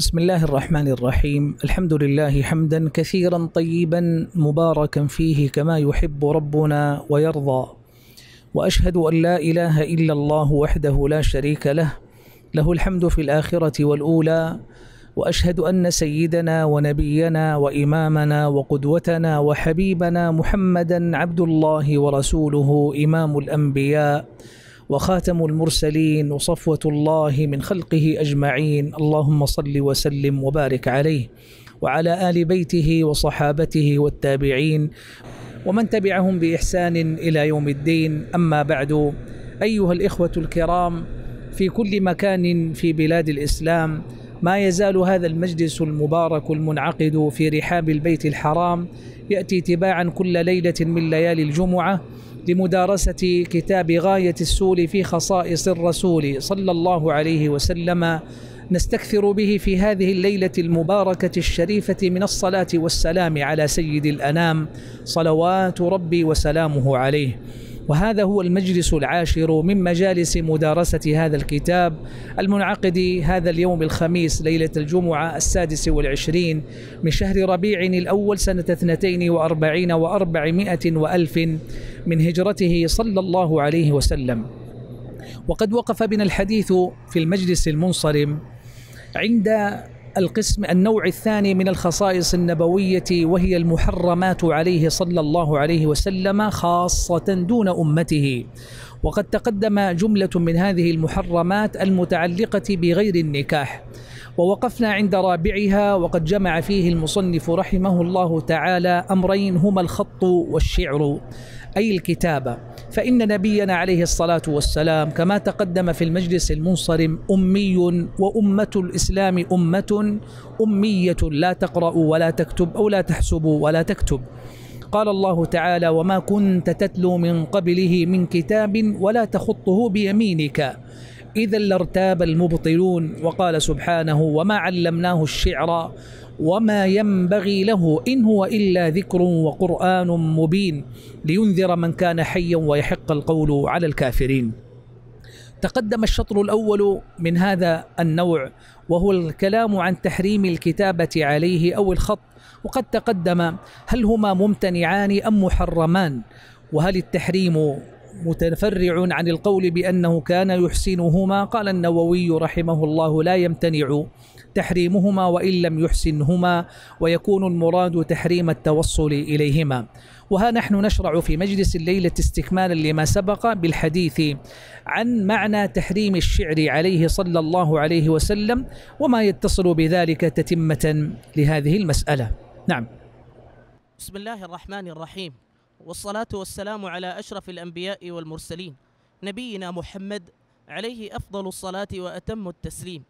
بسم الله الرحمن الرحيم الحمد لله حمدا كثيرا طيبا مباركا فيه كما يحب ربنا ويرضى واشهد ان لا اله الا الله وحده لا شريك له له الحمد في الاخره والاولى واشهد ان سيدنا ونبينا وامامنا وقدوتنا وحبيبنا محمدا عبد الله ورسوله امام الانبياء وخاتم المرسلين وصفوة الله من خلقه أجمعين اللهم صل وسلم وبارك عليه وعلى آل بيته وصحابته والتابعين ومن تبعهم بإحسان إلى يوم الدين أما بعد أيها الإخوة الكرام في كل مكان في بلاد الإسلام ما يزال هذا المجلس المبارك المنعقد في رحاب البيت الحرام يأتي تباعا كل ليلة من ليالي الجمعة لمدارسة كتاب غاية السول في خصائص الرسول صلى الله عليه وسلم نستكثر به في هذه الليلة المباركة الشريفة من الصلاة والسلام على سيد الأنام صلوات ربي وسلامه عليه وهذا هو المجلس العاشر من مجالس مدارسة هذا الكتاب المنعقد هذا اليوم الخميس ليلة الجمعة السادس والعشرين من شهر ربيع الأول سنة اثنتين وأربعين وأربعمائة وألف من هجرته صلى الله عليه وسلم وقد وقف بنا الحديث في المجلس المنصرم عند القسم النوع الثاني من الخصائص النبوية وهي المحرمات عليه صلى الله عليه وسلم خاصة دون أمته وقد تقدم جملة من هذه المحرمات المتعلقة بغير النكاح ووقفنا عند رابعها وقد جمع فيه المصنف رحمه الله تعالى أمرين هما الخط والشعر أي الكتابة فإن نبينا عليه الصلاة والسلام كما تقدم في المجلس المنصرم أمي وأمة الإسلام أمة أمية لا تقرأ ولا تكتب أو لا تحسب ولا تكتب قال الله تعالى وما كنت تتلو من قبله من كتاب ولا تخطه بيمينك إذا لارتاب المبطلون وقال سبحانه وما علمناه الشعر وما ينبغي له إن هو إلا ذكر وقرآن مبين لينذر من كان حيا ويحق القول على الكافرين تقدم الشطر الأول من هذا النوع وهو الكلام عن تحريم الكتابة عليه أو الخط وقد تقدم هل هما ممتنعان أم محرمان وهل التحريم متفرع عن القول بأنه كان يحسنهما قال النووي رحمه الله لا يمتنع تحريمهما وإن لم يحسنهما ويكون المراد تحريم التوصل إليهما وها نحن نشرع في مجلس الليلة استكمالا لما سبق بالحديث عن معنى تحريم الشعر عليه صلى الله عليه وسلم وما يتصل بذلك تتمة لهذه المسألة نعم بسم الله الرحمن الرحيم والصلاة والسلام على أشرف الأنبياء والمرسلين نبينا محمد عليه أفضل الصلاة وأتم التسليم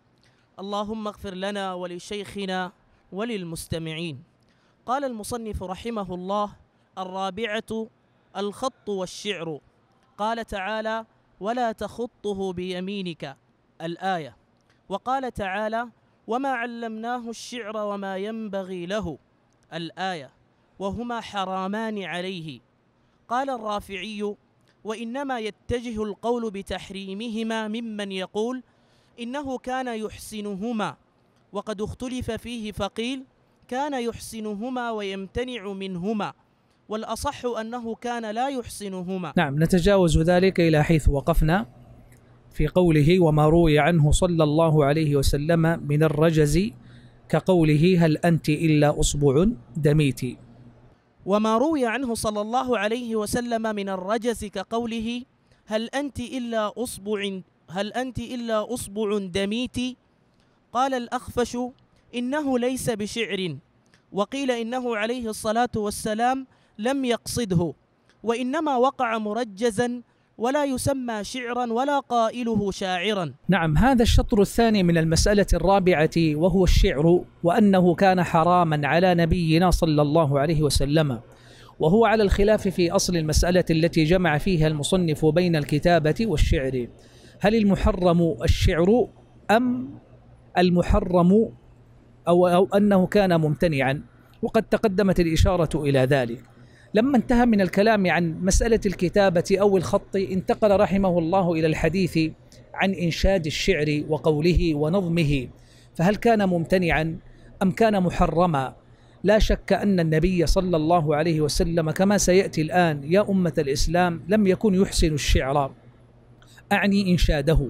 اللهم اغفر لنا ولشيخنا وللمستمعين قال المصنف رحمه الله الرابعة الخط والشعر قال تعالى ولا تخطه بيمينك الآية وقال تعالى وما علمناه الشعر وما ينبغي له الآية وهما حرامان عليه قال الرافعي وإنما يتجه القول بتحريمهما ممن يقول إنه كان يحسنهما وقد اختلف فيه فقيل كان يحسنهما ويمتنع منهما والأصح أنه كان لا يحسنهما نعم نتجاوز ذلك إلى حيث وقفنا في قوله وما روي عنه صلى الله عليه وسلم من الرجز كقوله هل أنت إلا أصبع دميتي وما روي عنه صلى الله عليه وسلم من الرجز كقوله هل أنت إلا أصبع هل أنت إلا أصبع دميت قال الأخفش إنه ليس بشعر وقيل إنه عليه الصلاة والسلام لم يقصده وإنما وقع مرجزا ولا يسمى شعرا ولا قائله شاعرا نعم هذا الشطر الثاني من المسألة الرابعة وهو الشعر وأنه كان حراما على نبينا صلى الله عليه وسلم وهو على الخلاف في أصل المسألة التي جمع فيها المصنف بين الكتابة والشعر هل المحرم الشعر أم المحرم أو, أو أنه كان ممتنعا وقد تقدمت الإشارة إلى ذلك لما انتهى من الكلام عن مسألة الكتابة أو الخط انتقل رحمه الله إلى الحديث عن إنشاد الشعر وقوله ونظمه فهل كان ممتنعا أم كان محرما لا شك أن النبي صلى الله عليه وسلم كما سيأتي الآن يا أمة الإسلام لم يكن يحسن الشعر أعني إنشاده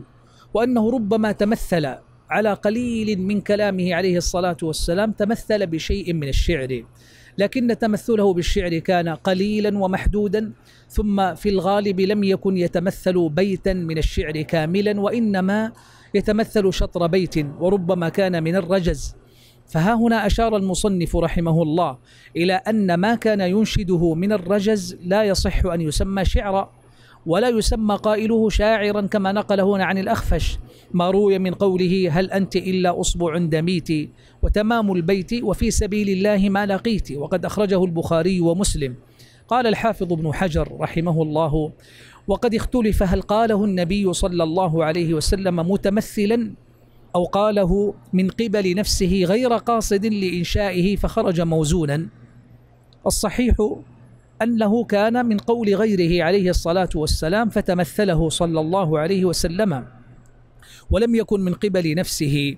وأنه ربما تمثل على قليل من كلامه عليه الصلاة والسلام تمثل بشيء من الشعر لكن تمثله بالشعر كان قليلا ومحدودا ثم في الغالب لم يكن يتمثل بيتا من الشعر كاملا وإنما يتمثل شطر بيت وربما كان من الرجز فها هنا أشار المصنف رحمه الله إلى أن ما كان ينشده من الرجز لا يصح أن يسمى شعرا ولا يسمى قائله شاعرا كما نقل هنا عن الأخفش ما روي من قوله هل أنت إلا أصبع دميتي وتمام البيت وفي سبيل الله ما لقيت وقد أخرجه البخاري ومسلم قال الحافظ ابن حجر رحمه الله وقد اختلف هل قاله النبي صلى الله عليه وسلم متمثلا أو قاله من قبل نفسه غير قاصد لإنشائه فخرج موزونا الصحيح أنه كان من قول غيره عليه الصلاة والسلام فتمثله صلى الله عليه وسلم ولم يكن من قبل نفسه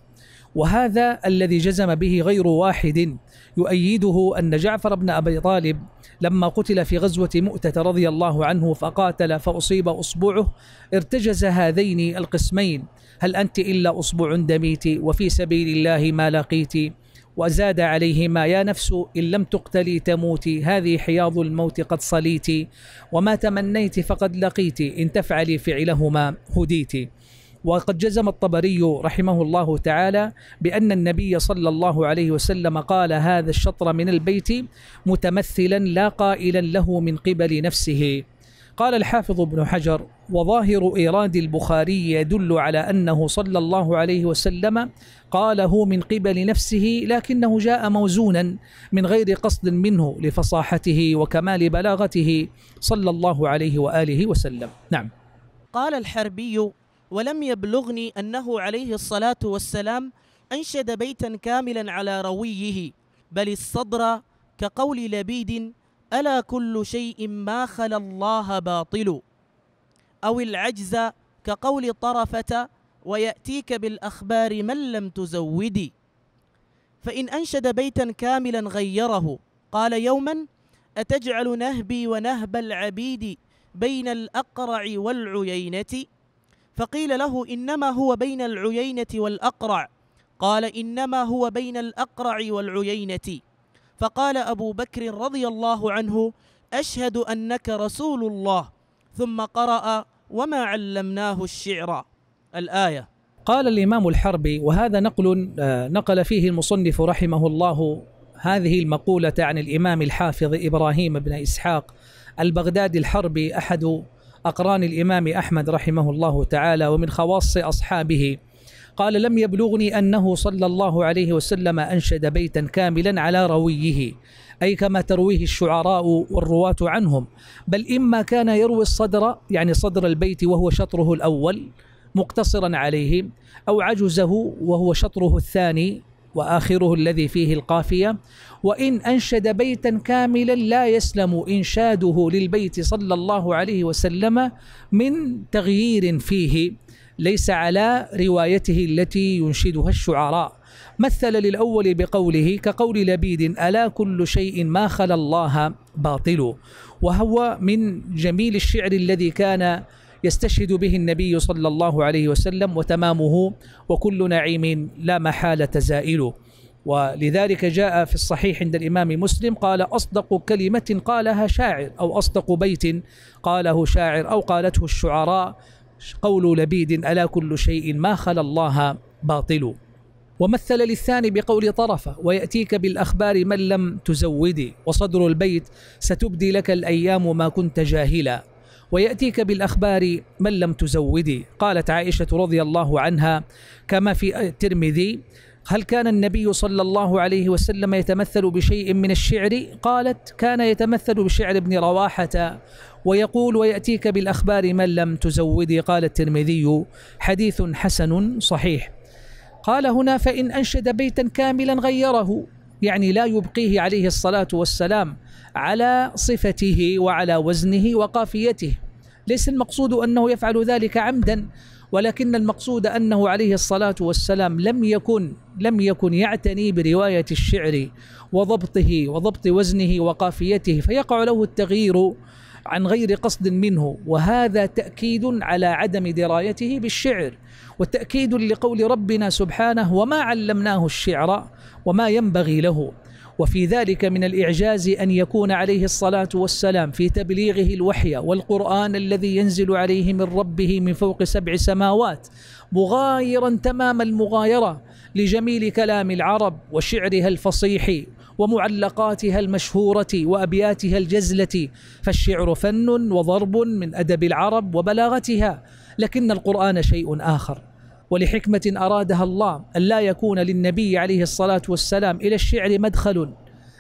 وهذا الذي جزم به غير واحد يؤيده أن جعفر بن أبي طالب لما قتل في غزوة مؤتة رضي الله عنه فقاتل فأصيب أصبعه ارتجز هذين القسمين هل أنت إلا أصبع دميت وفي سبيل الله ما لقيت وزاد عليهما يا نفس إن لم تقتلي تموتي هذه حياض الموت قد صليت وما تمنيت فقد لقيت إن تفعلي فعلهما هديتي وقد جزم الطبري رحمه الله تعالى بأن النبي صلى الله عليه وسلم قال هذا الشطر من البيت متمثلا لا قائلا له من قبل نفسه قال الحافظ ابن حجر وظاهر إيراد البخاري يدل على أنه صلى الله عليه وسلم قاله من قبل نفسه لكنه جاء موزونا من غير قصد منه لفصاحته وكمال بلاغته صلى الله عليه وآله وسلم نعم قال الحربي ولم يبلغني أنه عليه الصلاة والسلام أنشد بيتا كاملا على رويه بل الصدر كقول لبيد ألا كل شيء ما خلا الله باطل أو العجز كقول طرفة ويأتيك بالأخبار من لم تزودي فإن أنشد بيتا كاملا غيره قال يوما أتجعل نهبي ونهب العبيد بين الأقرع والعيينة فقيل له إنما هو بين العيينة والأقرع قال إنما هو بين الأقرع والعيينة فقال أبو بكر رضي الله عنه أشهد أنك رسول الله ثم قرأ وما علمناه الشعر الآية قال الإمام الحربي وهذا نقل آه، نقل فيه المصنف رحمه الله هذه المقولة عن الإمام الحافظ إبراهيم بن إسحاق البغدادي الحربي أحد أقران الإمام أحمد رحمه الله تعالى ومن خواص أصحابه قال لم يبلغني أنه صلى الله عليه وسلم أنشد بيتا كاملا على رويه أي كما ترويه الشعراء والرواة عنهم بل إما كان يروي الصدر يعني صدر البيت وهو شطره الأول مقتصرا عليه أو عجزه وهو شطره الثاني واخره الذي فيه القافيه وان انشد بيتا كاملا لا يسلم انشاده للبيت صلى الله عليه وسلم من تغيير فيه ليس على روايته التي ينشدها الشعراء مثل للأول بقوله كقول لبيد ألا كل شيء ما خلا الله باطل وهو من جميل الشعر الذي كان يستشهد به النبي صلى الله عليه وسلم وتمامه وكل نعيم لا محالة زائل ولذلك جاء في الصحيح عند الإمام مسلم قال أصدق كلمة قالها شاعر أو أصدق بيت قاله شاعر أو قالته الشعراء قول لبيد ألا كل شيء ما خلا الله باطل ومثل للثاني بقول طرفة ويأتيك بالأخبار من لم تزودي وصدر البيت ستبدي لك الأيام ما كنت جاهلا ويأتيك بالأخبار من لم تزودي قالت عائشة رضي الله عنها كما في الترمذي هل كان النبي صلى الله عليه وسلم يتمثل بشيء من الشعر؟ قالت: كان يتمثل بشعر ابن رواحة ويقول ويأتيك بالأخبار من لم تزودي قال الترمذي حديث حسن صحيح قال هنا فإن أنشد بيتا كاملا غيره يعني لا يبقيه عليه الصلاة والسلام على صفته وعلى وزنه وقافيته ليس المقصود أنه يفعل ذلك عمدا ولكن المقصود أنه عليه الصلاة والسلام لم يكن لم يكن يعتني برواية الشعر وضبطه وضبط وزنه وقافيته فيقع له التغيير عن غير قصد منه وهذا تاكيد على عدم درايته بالشعر وتاكيد لقول ربنا سبحانه وما علمناه الشعر وما ينبغي له وفي ذلك من الاعجاز ان يكون عليه الصلاه والسلام في تبليغه الوحي والقران الذي ينزل عليه من ربه من فوق سبع سماوات مغايرا تمام المغايره لجميل كلام العرب وشعرها الفصيح ومعلقاتها المشهورة وأبياتها الجزلة فالشعر فن وضرب من أدب العرب وبلاغتها لكن القرآن شيء آخر ولحكمة أرادها الله أن لا يكون للنبي عليه الصلاة والسلام إلى الشعر مدخل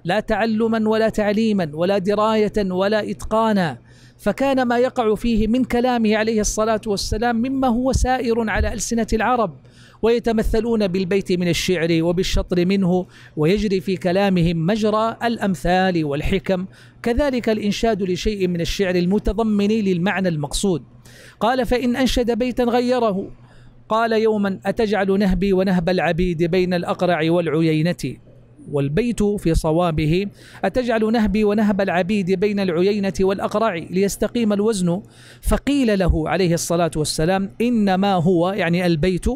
لا تعلما ولا تعليما ولا دراية ولا إتقانا فكان ما يقع فيه من كلامه عليه الصلاة والسلام مما هو سائر على ألسنة العرب ويتمثلون بالبيت من الشعر وبالشطر منه ويجري في كلامهم مجرى الأمثال والحكم كذلك الإنشاد لشيء من الشعر المتضمن للمعنى المقصود قال فإن أنشد بيتا غيره قال يوما أتجعل نهبي ونهب العبيد بين الأقرع والعيينة والبيت في صوابه أتجعل نهبي ونهب العبيد بين العيينة والأقرع ليستقيم الوزن فقيل له عليه الصلاة والسلام إنما هو يعني البيت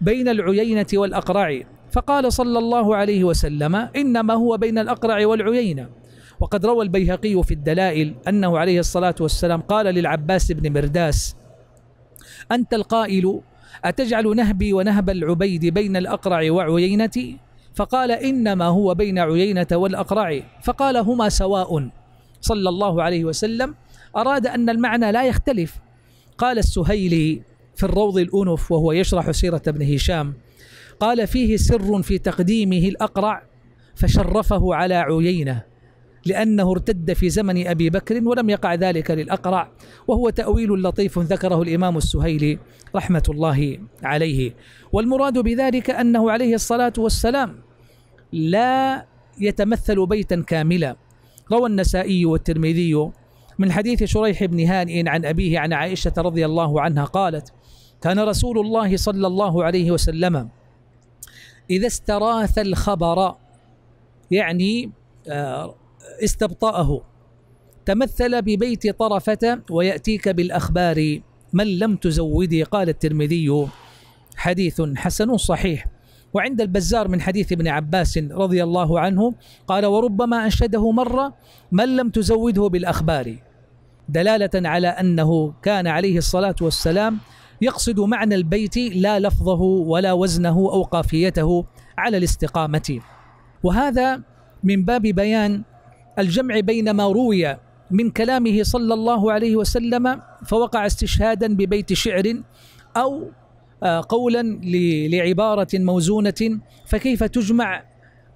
بين العيينة والأقرع فقال صلى الله عليه وسلم إنما هو بين الأقرع والعيينة وقد روى البيهقي في الدلائل أنه عليه الصلاة والسلام قال للعباس بن مرداس أنت القائل أتجعل نهبي ونهب العبيد بين الأقرع وعيينتي فقال إنما هو بين عيينة والأقرع فقال هما سواء صلى الله عليه وسلم أراد أن المعنى لا يختلف قال السهيلي في الروض الأنف وهو يشرح سيرة ابن هشام قال فيه سر في تقديمه الأقرع فشرفه على عيينة لأنه ارتد في زمن أبي بكر ولم يقع ذلك للأقرع وهو تأويل لطيف ذكره الإمام السهيلي رحمة الله عليه والمراد بذلك أنه عليه الصلاة والسلام لا يتمثل بيتا كاملا روى النسائي والترمذي من حديث شريح بن هانئ عن أبيه عن عائشة رضي الله عنها قالت كان رسول الله صلى الله عليه وسلم إذا استراث الخبر يعني آه، استبطأه تمثل ببيت طرفة ويأتيك بالأخبار من لم تزودي قال الترمذي حديث حسن صحيح وعند البزار من حديث ابن عباس رضي الله عنه قال وربما أنشده مرة من لم تزوده بالأخبار دلالة على أنه كان عليه الصلاة والسلام يقصد معنى البيت لا لفظه ولا وزنه أو قافيته على الاستقامة وهذا من باب بيان الجمع بين ما روي من كلامه صلى الله عليه وسلم فوقع استشهادا ببيت شعر أو آه، قولا لعبارة موزونة فكيف تجمع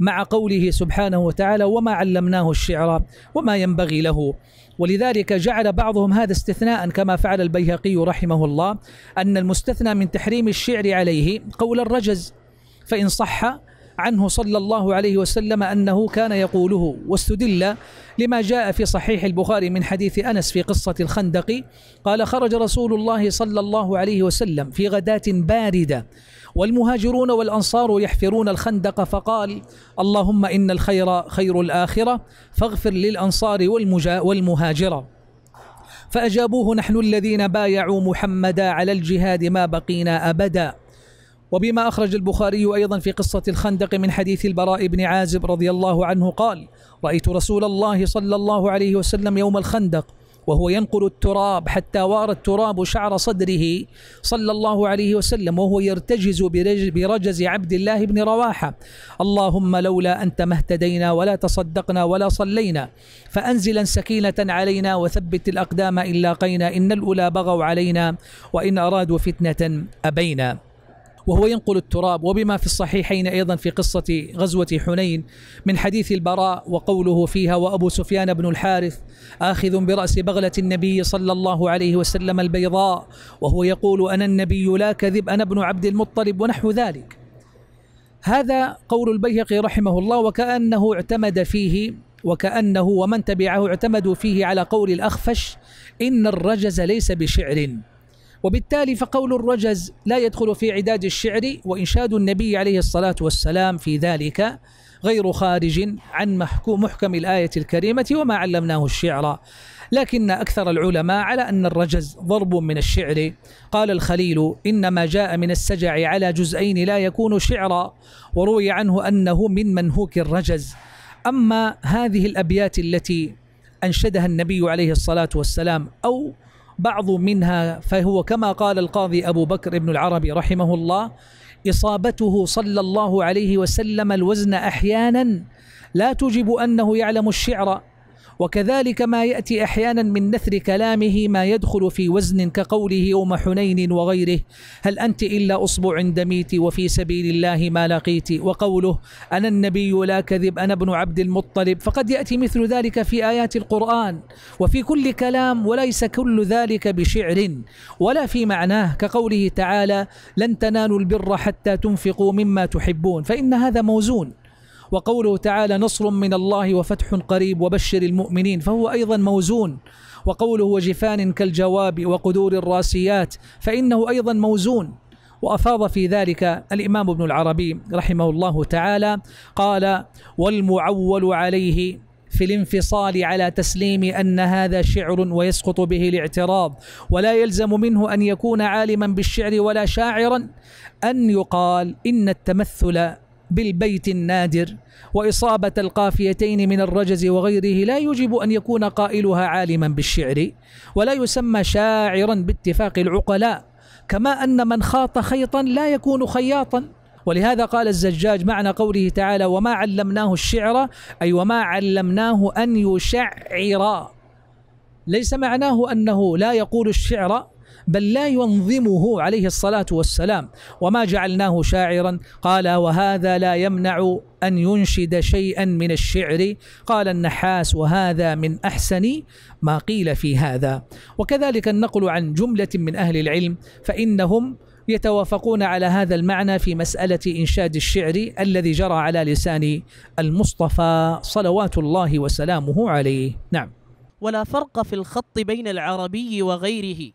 مع قوله سبحانه وتعالى وما علمناه الشعر وما ينبغي له ولذلك جعل بعضهم هذا استثناء كما فعل البيهقي رحمه الله أن المستثنى من تحريم الشعر عليه قول الرجز فإن صح عنه صلى الله عليه وسلم أنه كان يقوله واستدل لما جاء في صحيح البخاري من حديث أنس في قصة الخندق قال خرج رسول الله صلى الله عليه وسلم في غداة باردة والمهاجرون والأنصار يحفرون الخندق فقال اللهم إن الخير خير الآخرة فاغفر للأنصار والمهاجرة فأجابوه نحن الذين بايعوا محمدا على الجهاد ما بقينا أبدا وبما أخرج البخاري أيضا في قصة الخندق من حديث البراء بن عازب رضي الله عنه قال رأيت رسول الله صلى الله عليه وسلم يوم الخندق وهو ينقل التراب حتى وار التراب شعر صدره صلى الله عليه وسلم وهو يرتجز برجز عبد الله بن رواحه اللهم لولا انت ما اهتدينا ولا تصدقنا ولا صلينا فانزلا سكينه علينا وثبت الاقدام ان لاقينا ان الاولى بغوا علينا وان ارادوا فتنه ابينا وهو ينقل التراب وبما في الصحيحين أيضا في قصة غزوة حنين من حديث البراء وقوله فيها وأبو سفيان بن الحارث آخذ برأس بغلة النبي صلى الله عليه وسلم البيضاء وهو يقول أنا النبي لا كذب أنا ابن عبد المطلب ونحو ذلك هذا قول البيهقي رحمه الله وكأنه اعتمد فيه وكأنه ومن تبعه اعتمدوا فيه على قول الأخفش إن الرجز ليس بشعر وبالتالي فقول الرجز لا يدخل في عداد الشعر وإنشاد النبي عليه الصلاة والسلام في ذلك غير خارج عن محكوم محكم الآية الكريمة وما علمناه الشعر لكن أكثر العلماء على أن الرجز ضرب من الشعر قال الخليل إنما جاء من السجع على جزئين لا يكون شعرا وروي عنه أنه من منهوك الرجز أما هذه الأبيات التي أنشدها النبي عليه الصلاة والسلام أو بعض منها فهو كما قال القاضي أبو بكر بن العربي رحمه الله إصابته صلى الله عليه وسلم الوزن أحيانا لا تجب أنه يعلم الشعر وكذلك ما يأتي أحيانا من نثر كلامه ما يدخل في وزن كقوله يوم حنين وغيره هل أنت إلا أصبع دميت وفي سبيل الله ما لقيت وقوله أنا النبي لا كذب أنا ابن عبد المطلب فقد يأتي مثل ذلك في آيات القرآن وفي كل كلام وليس كل ذلك بشعر ولا في معناه كقوله تعالى لن تنالوا البر حتى تنفقوا مما تحبون فإن هذا موزون وقوله تعالى نصر من الله وفتح قريب وبشر المؤمنين فهو أيضا موزون وقوله وجفان كالجواب وقدور الراسيات فإنه أيضا موزون وافاض في ذلك الامام ابن العربي رحمه الله تعالى قال والمعول عليه في الانفصال على تسليم ان هذا شعر ويسقط به الاعتراض ولا يلزم منه ان يكون عالما بالشعر ولا شاعرا ان يقال ان التمثل بالبيت النادر وإصابة القافيتين من الرجز وغيره لا يجب أن يكون قائلها عالما بالشعر ولا يسمى شاعرا باتفاق العقلاء كما أن من خاط خيطا لا يكون خياطا ولهذا قال الزجاج معنى قوله تعالى وما علمناه الشعر أي وما علمناه أن يشعر ليس معناه أنه لا يقول الشعر بل لا ينظمه عليه الصلاة والسلام وما جعلناه شاعرا قال وهذا لا يمنع أن ينشد شيئا من الشعر قال النحاس وهذا من أحسن ما قيل في هذا وكذلك النقل عن جملة من أهل العلم فإنهم يتوافقون على هذا المعنى في مسألة إنشاد الشعر الذي جرى على لسان المصطفى صلوات الله وسلامه عليه نعم ولا فرق في الخط بين العربي وغيره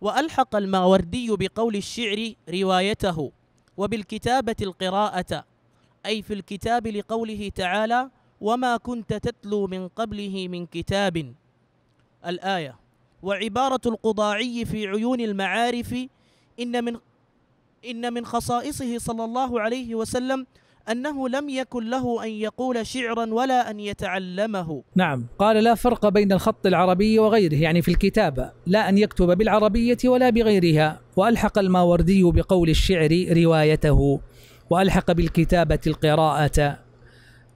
وألحق الماوردي بقول الشعر روايته وبالكتابة القراءة أي في الكتاب لقوله تعالى وما كنت تتلو من قبله من كتاب الآية وعبارة القضاعي في عيون المعارف إن من إن من خصائصه صلى الله عليه وسلم أنه لم يكن له أن يقول شعرا ولا أن يتعلمه نعم قال لا فرق بين الخط العربي وغيره يعني في الكتابة لا أن يكتب بالعربية ولا بغيرها وألحق الماوردي بقول الشعر روايته وألحق بالكتابة القراءة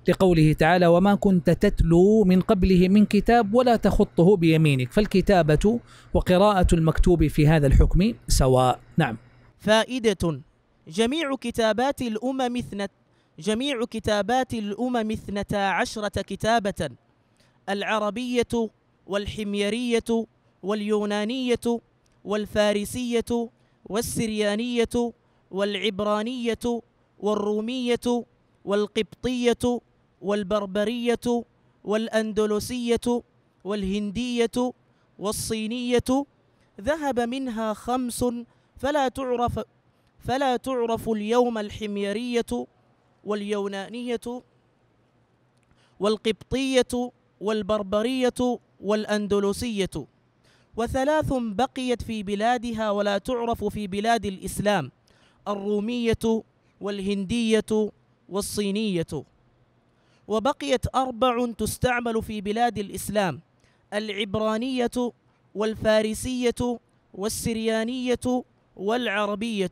لقوله تعالى وما كنت تتلو من قبله من كتاب ولا تخطه بيمينك فالكتابة وقراءة المكتوب في هذا الحكم سواء نعم فائدة جميع كتابات الأمم اثنت جميع كتابات الأمم اثنتا عشرة كتابة العربية والحميرية واليونانية والفارسية والسريانية والعبرانية والرومية والقبطية والبربرية والأندلسية والهندية والصينية ذهب منها خمس فلا تعرف فلا تعرف اليوم الحميرية واليونانية والقبطية والبربرية والأندلسية وثلاث بقيت في بلادها ولا تعرف في بلاد الإسلام الرومية والهندية والصينية وبقيت أربع تستعمل في بلاد الإسلام العبرانية والفارسية والسريانية والعربية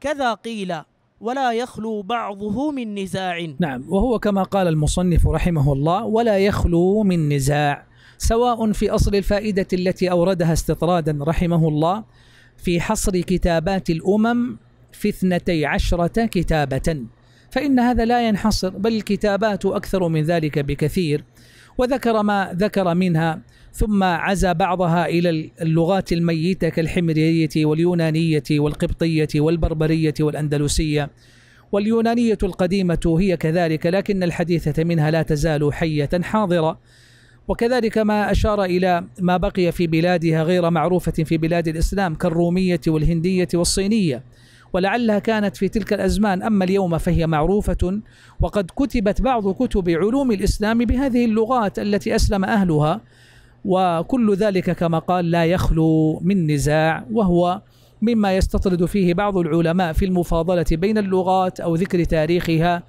كذا قيل ولا يخلو بعضه من نزاع نعم وهو كما قال المصنف رحمه الله ولا يخلو من نزاع سواء في أصل الفائدة التي أوردها استطرادا رحمه الله في حصر كتابات الأمم في اثنتي عشرة كتابة فإن هذا لا ينحصر بل الكتابات أكثر من ذلك بكثير وذكر ما ذكر منها ثم عزا بعضها إلى اللغات الميتة كالحمرية واليونانية والقبطية والبربرية والأندلسية واليونانية القديمة هي كذلك لكن الحديثة منها لا تزال حية حاضرة وكذلك ما أشار إلى ما بقي في بلادها غير معروفة في بلاد الإسلام كالرومية والهندية والصينية ولعلها كانت في تلك الأزمان أما اليوم فهي معروفة وقد كتبت بعض كتب علوم الإسلام بهذه اللغات التي أسلم أهلها وكل ذلك كما قال لا يخلو من نزاع وهو مما يستطرد فيه بعض العلماء في المفاضلة بين اللغات أو ذكر تاريخها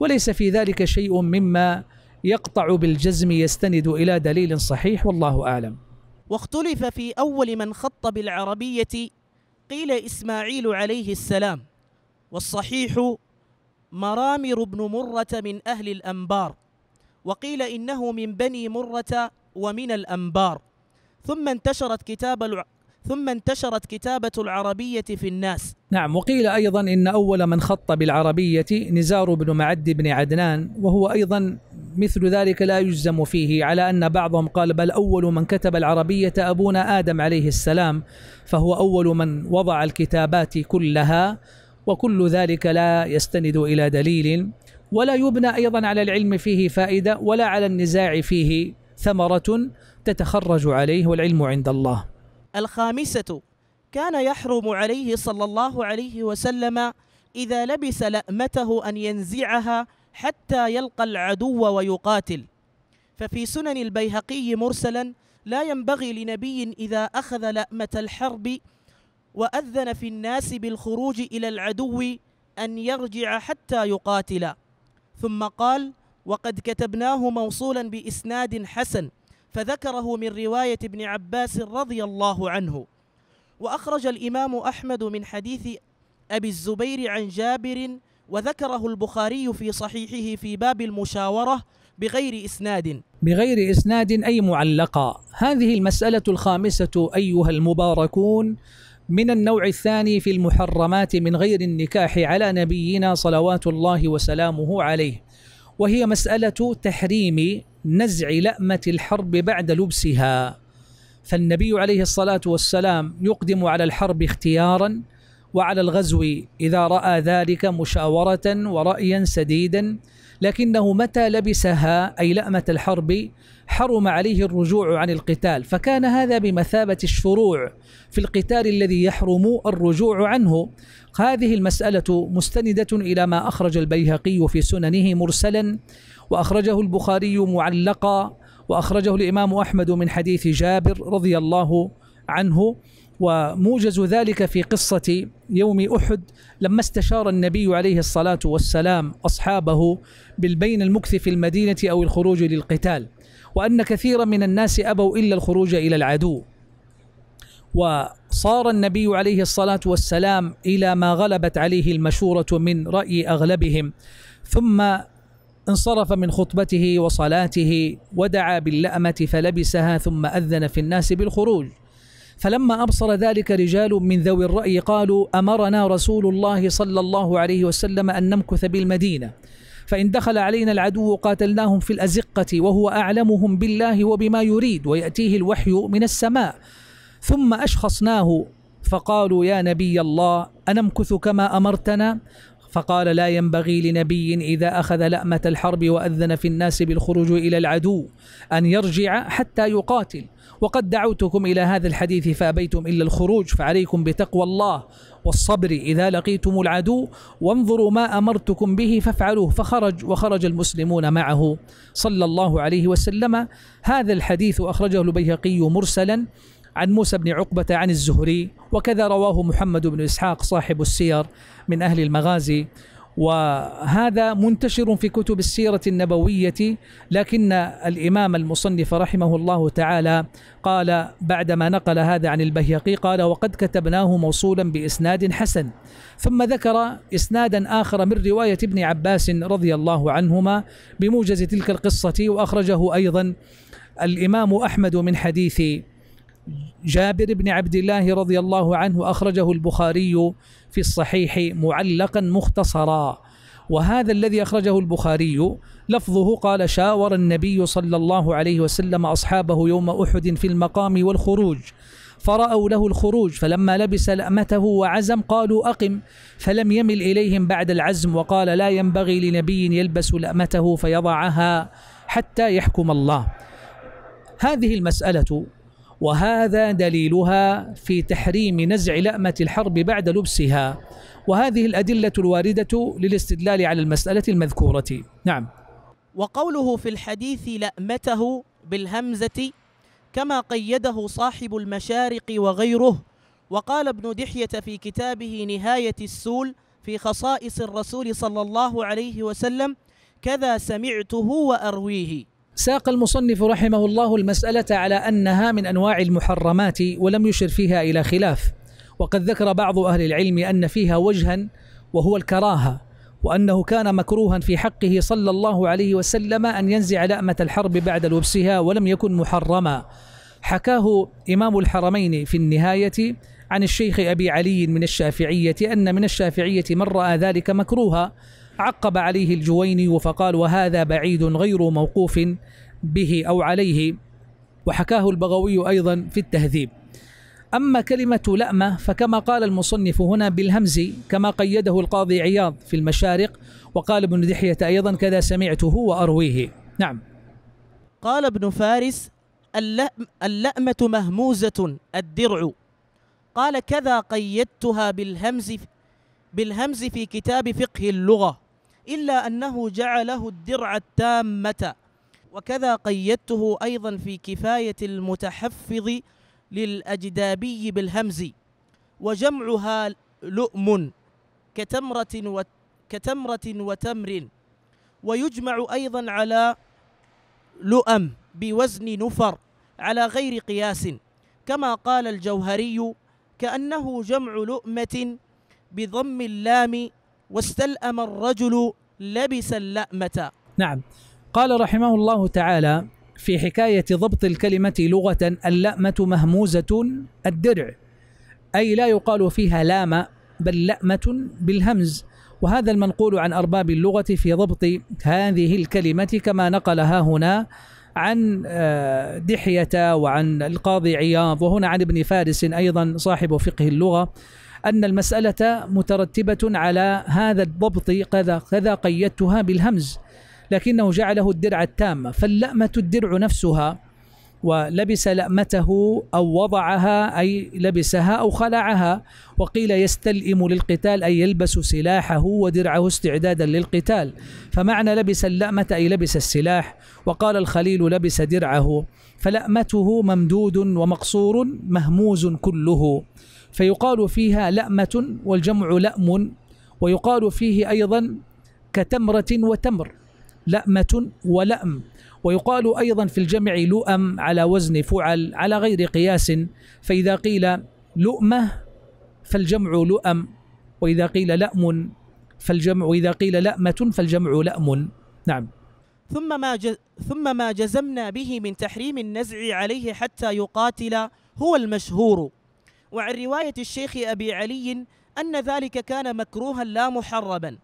وليس في ذلك شيء مما يقطع بالجزم يستند إلى دليل صحيح والله أعلم واختلف في أول من خط بالعربية قيل إسماعيل عليه السلام والصحيح مرامر بن مرة من أهل الأنبار وقيل إنه من بني مرة ومن الأنبار ثم انتشرت كتاب ثم انتشرت كتابة العربية في الناس نعم وقيل أيضا إن أول من خط بالعربية نزار بن معد بن عدنان وهو أيضا مثل ذلك لا يجزم فيه على أن بعضهم قال بل أول من كتب العربية أبونا آدم عليه السلام فهو أول من وضع الكتابات كلها وكل ذلك لا يستند إلى دليل ولا يبنى أيضا على العلم فيه فائدة ولا على النزاع فيه ثمرة تتخرج عليه والعلم عند الله الخامسة كان يحرم عليه صلى الله عليه وسلم إذا لبس لأمته أن ينزعها حتى يلقى العدو ويقاتل ففي سنن البيهقي مرسلا لا ينبغي لنبي إذا أخذ لأمة الحرب وأذن في الناس بالخروج إلى العدو أن يرجع حتى يقاتل ثم قال وقد كتبناه موصولا بإسناد حسن فذكره من رواية ابن عباس رضي الله عنه وأخرج الإمام أحمد من حديث أبي الزبير عن جابر وذكره البخاري في صحيحه في باب المشاورة بغير إسناد بغير إسناد أي معلقة هذه المسألة الخامسة أيها المباركون من النوع الثاني في المحرمات من غير النكاح على نبينا صلوات الله وسلامه عليه وهي مسألة تحريم نزع لأمة الحرب بعد لبسها فالنبي عليه الصلاة والسلام يقدم على الحرب اختيارا وعلى الغزو إذا رأى ذلك مشاورة ورأيا سديدا لكنه متى لبسها أي لأمة الحرب حرم عليه الرجوع عن القتال فكان هذا بمثابة الشروع في القتال الذي يحرم الرجوع عنه هذه المسألة مستندة إلى ما أخرج البيهقي في سننه مرسلا وأخرجه البخاري معلقا وأخرجه الإمام أحمد من حديث جابر رضي الله عنه وموجز ذلك في قصة يوم أحد لما استشار النبي عليه الصلاة والسلام أصحابه بالبين المكث في المدينة أو الخروج للقتال وأن كثيرا من الناس أبوا إلا الخروج إلى العدو وصار النبي عليه الصلاة والسلام إلى ما غلبت عليه المشورة من رأي أغلبهم ثم انصرف من خطبته وصلاته ودعا باللأمة فلبسها ثم أذن في الناس بالخروج فلما أبصر ذلك رجال من ذوي الرأي قالوا أمرنا رسول الله صلى الله عليه وسلم أن نمكث بالمدينة فإن دخل علينا العدو قاتلناهم في الأزقة وهو أعلمهم بالله وبما يريد ويأتيه الوحي من السماء ثم أشخصناه فقالوا يا نبي الله أنمكث كما أمرتنا فقال لا ينبغي لنبي إذا أخذ لأمة الحرب وأذن في الناس بالخروج إلى العدو أن يرجع حتى يقاتل وقد دعوتكم إلى هذا الحديث فأبيتم إلا الخروج فعليكم بتقوى الله والصبر إذا لقيتم العدو وانظروا ما أمرتكم به فافعلوه فخرج وخرج المسلمون معه صلى الله عليه وسلم هذا الحديث أخرجه البيهقي مرسلا عن موسى بن عقبة عن الزهري وكذا رواه محمد بن إسحاق صاحب السير من أهل المغازي وهذا منتشر في كتب السيرة النبوية لكن الإمام المصنف رحمه الله تعالى قال بعدما نقل هذا عن البهيقي قال وقد كتبناه موصولا بإسناد حسن ثم ذكر إسنادا آخر من رواية ابن عباس رضي الله عنهما بموجز تلك القصة وأخرجه أيضا الإمام أحمد من حديث جابر بن عبد الله رضي الله عنه أخرجه البخاري في الصحيح معلقا مختصرا وهذا الذي أخرجه البخاري لفظه قال شاور النبي صلى الله عليه وسلم أصحابه يوم أحد في المقام والخروج فرأوا له الخروج فلما لبس لأمته وعزم قالوا أقم فلم يمل إليهم بعد العزم وقال لا ينبغي لنبي يلبس لأمته فيضعها حتى يحكم الله هذه المسألة وهذا دليلها في تحريم نزع لأمة الحرب بعد لبسها وهذه الأدلة الواردة للاستدلال على المسألة المذكورة نعم وقوله في الحديث لأمته بالهمزة كما قيده صاحب المشارق وغيره وقال ابن دحية في كتابه نهاية السول في خصائص الرسول صلى الله عليه وسلم كذا سمعته وأرويه ساق المصنف رحمه الله المسألة على أنها من أنواع المحرمات ولم يشر فيها إلى خلاف وقد ذكر بعض أهل العلم أن فيها وجها وهو الكراهة وأنه كان مكروها في حقه صلى الله عليه وسلم أن ينزع لأمة الحرب بعد لبسها ولم يكن محرما حكاه إمام الحرمين في النهاية عن الشيخ أبي علي من الشافعية أن من الشافعية من رأى ذلك مكروها عقب عليه الجويني فقال وهذا بعيد غير موقوف به أو عليه وحكاه البغوي أيضا في التهذيب أما كلمة لأمة فكما قال المصنف هنا بالهمز كما قيده القاضي عياض في المشارق وقال ابن دحية أيضا كذا سمعته وأرويه نعم قال ابن فارس اللأمة مهموزة الدرع قال كذا قيدتها بالهمز بالهمز في كتاب فقه اللغة إلا أنه جعله الدرع التامة وكذا قيدته أيضا في كفاية المتحفظ للأجدابي بالهمز وجمعها لؤم كتمرة كتمرة وتمر ويجمع أيضا على لؤم بوزن نفر على غير قياس كما قال الجوهري كأنه جمع لؤمة بضم اللام واستلأم الرجل لبس اللأمة نعم قال رحمه الله تعالى في حكاية ضبط الكلمة لغة اللأمة مهموزة الدرع أي لا يقال فيها لام بل لأمة بالهمز وهذا المنقول عن أرباب اللغة في ضبط هذه الكلمة كما نقلها هنا عن آه، دحية وعن القاضي عياض وهنا عن ابن فارس أيضا صاحب فقه اللغة أن المسألة مترتبة على هذا الضبط كذا كذا قيدتها بالهمز لكنه جعله الدرع التامة فاللأمة الدرع نفسها ولبس لأمته أو وضعها أي لبسها أو خلعها وقيل يستلئم للقتال أي يلبس سلاحه ودرعه استعدادا للقتال فمعنى لبس اللأمة أي لبس السلاح وقال الخليل لبس درعه فلأمته ممدود ومقصور مهموز كله فيقال فيها لأمة والجمع لأم ويقال فيه أيضا كتمرة وتمر لأمة ولأم ويقال أيضا في الجمع لؤم على وزن فعل على غير قياس فإذا قيل لؤمة فالجمع لؤم وإذا قيل لأم فالجمع وإذا قيل لأمة فالجمع لأم نعم ثم ما ثم ما جزمنا به من تحريم النزع عليه حتى يقاتل هو المشهور وعن رواية الشيخ أبي علي أن ذلك كان مكروها لا محرما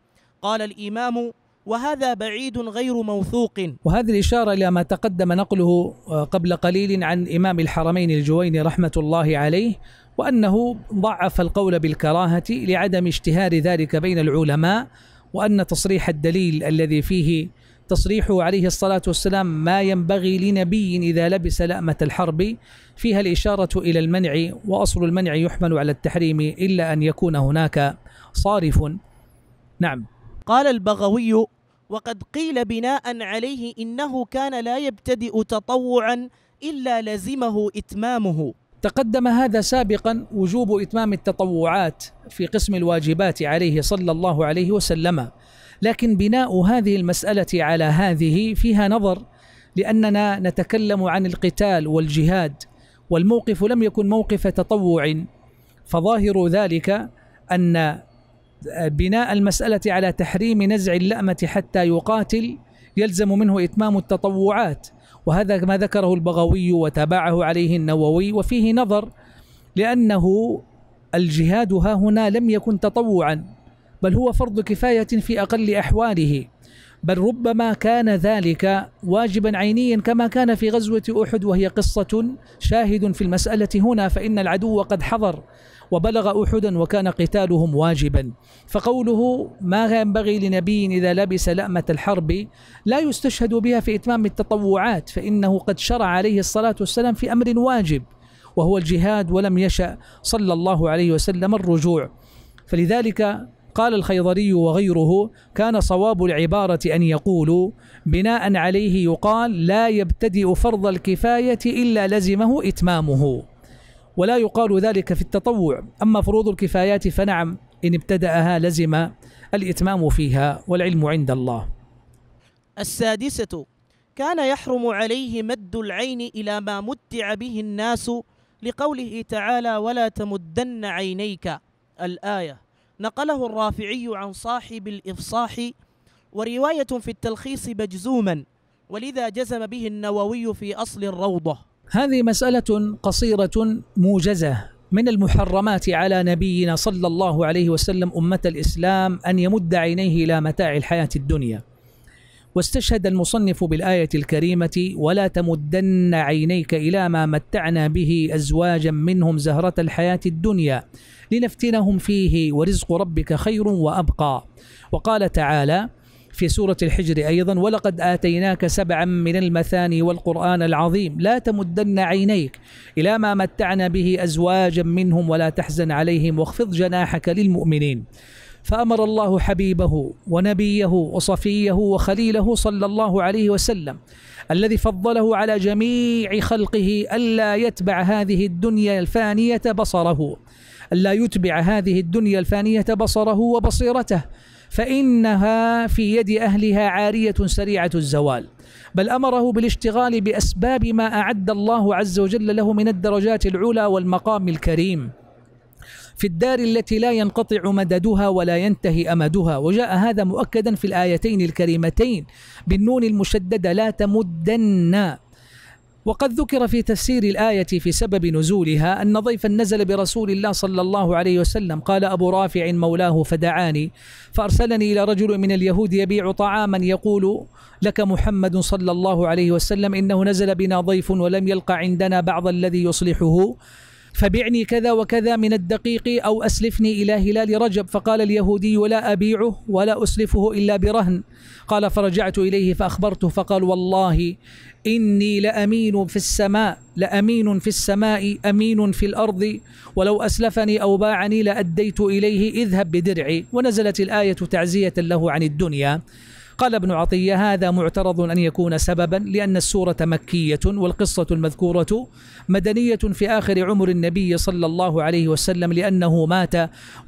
قال الإمام وهذا بعيد غير موثوق وهذه الإشارة إلى ما تقدم نقله آه، قبل قليل عن إمام الحرمين الجويني رحمة الله عليه وأنه ضعف القول بالكراهة لعدم اشتهار ذلك بين العلماء وأن تصريح الدليل الذي فيه تصريحه عليه الصلاة والسلام ما ينبغي لنبي إذا لبس لأمة الحرب فيها الإشارة إلى المنع وأصل المنع يحمل على التحريم إلا أن يكون هناك صارف نعم قال البغوي وقد قيل بناء عليه إنه كان لا يبتدئ تطوعا إلا لزمه إتمامه تقدم هذا سابقا وجوب إتمام التطوعات في قسم الواجبات عليه صلى الله عليه وسلم لكن بناء هذه المسألة على هذه فيها نظر لأننا نتكلم عن القتال والجهاد والموقف لم يكن موقف تطوع فظاهر ذلك أن آه، بناء المسألة على تحريم نزع اللأمة حتى يقاتل يلزم منه إتمام التطوعات وهذا ما ذكره البغوي وتابعه عليه النووي وفيه نظر لأنه الجهاد ها هنا لم يكن تطوعا بل هو فرض كفاية في أقل أحواله بل ربما كان ذلك واجبا عينيا كما كان في غزوة أحد وهي قصة شاهد في المسألة هنا فإن العدو قد حضر وبلغ أحدا وكان قتالهم واجبا فقوله ما ينبغي لنبي إذا لبس لأمة الحرب لا يستشهد بها في إتمام التطوعات فإنه قد شرع عليه الصلاة والسلام في أمر واجب وهو الجهاد ولم يشأ صلى الله عليه وسلم الرجوع فلذلك قال الخيضري وغيره كان صواب العبارة أن يقولوا بناء عليه يقال لا يبتدئ فرض الكفاية إلا لزمه إتمامه ولا يقال ذلك في التطوع أما فروض الكفايات فنعم إن ابتدأها لزم الإتمام فيها والعلم عند الله السادسة كان يحرم عليه مد العين إلى ما متع به الناس لقوله تعالى ولا تمدن عينيك الآية نقله الرافعي عن صاحب الإفصاح ورواية في التلخيص مجزوما ولذا جزم به النووي في أصل الروضة هذه مسألة قصيرة موجزة من المحرمات على نبينا صلى الله عليه وسلم أمة الإسلام أن يمد عينيه إلى متاع الحياة الدنيا واستشهد المصنف بالآية الكريمة ولا تمدن عينيك إلى ما متعنا به أزواجا منهم زهرة الحياة الدنيا لنفتنهم فيه ورزق ربك خير وأبقى وقال تعالى في سورة الحجر أيضا ولقد آتيناك سبعا من المثاني والقرآن العظيم لا تمدن عينيك إلى ما متعنا به أزواجا منهم ولا تحزن عليهم واخفض جناحك للمؤمنين فأمر الله حبيبه ونبيه وصفيه وخليله صلى الله عليه وسلم الذي فضله على جميع خلقه ألا يتبع هذه الدنيا الفانية بصره ألا يتبع هذه الدنيا الفانية بصره وبصيرته فإنها في يد أهلها عارية سريعة الزوال بل أمره بالاشتغال بأسباب ما أعد الله عز وجل له من الدرجات العلى والمقام الكريم في الدار التي لا ينقطع مددها ولا ينتهي امدها وجاء هذا مؤكدا في الايتين الكريمتين بالنون المشدده لا تمدن وقد ذكر في تفسير الآية في سبب نزولها أن ضيفا نزل برسول الله صلى الله عليه وسلم قال أبو رافع مولاه فدعاني فأرسلني إلى رجل من اليهود يبيع طعاما يقول لك محمد صلى الله عليه وسلم إنه نزل بنا ضيف ولم يلقى عندنا بعض الذي يصلحه فبعني كذا وكذا من الدقيق أو أسلفني إلى هلال رجب فقال اليهودي ولا أبيعه ولا أسلفه إلا برهن قال فرجعت إليه فأخبرته فقال والله إني لأمين في السماء لأمين في السماء أمين في الأرض ولو أسلفني أو باعني لأديت إليه اذهب بدرعي ونزلت الآية تعزية له عن الدنيا قال ابن عطية هذا معترض أن يكون سببا لأن السورة مكية والقصة المذكورة مدنية في آخر عمر النبي صلى الله عليه وسلم لأنه مات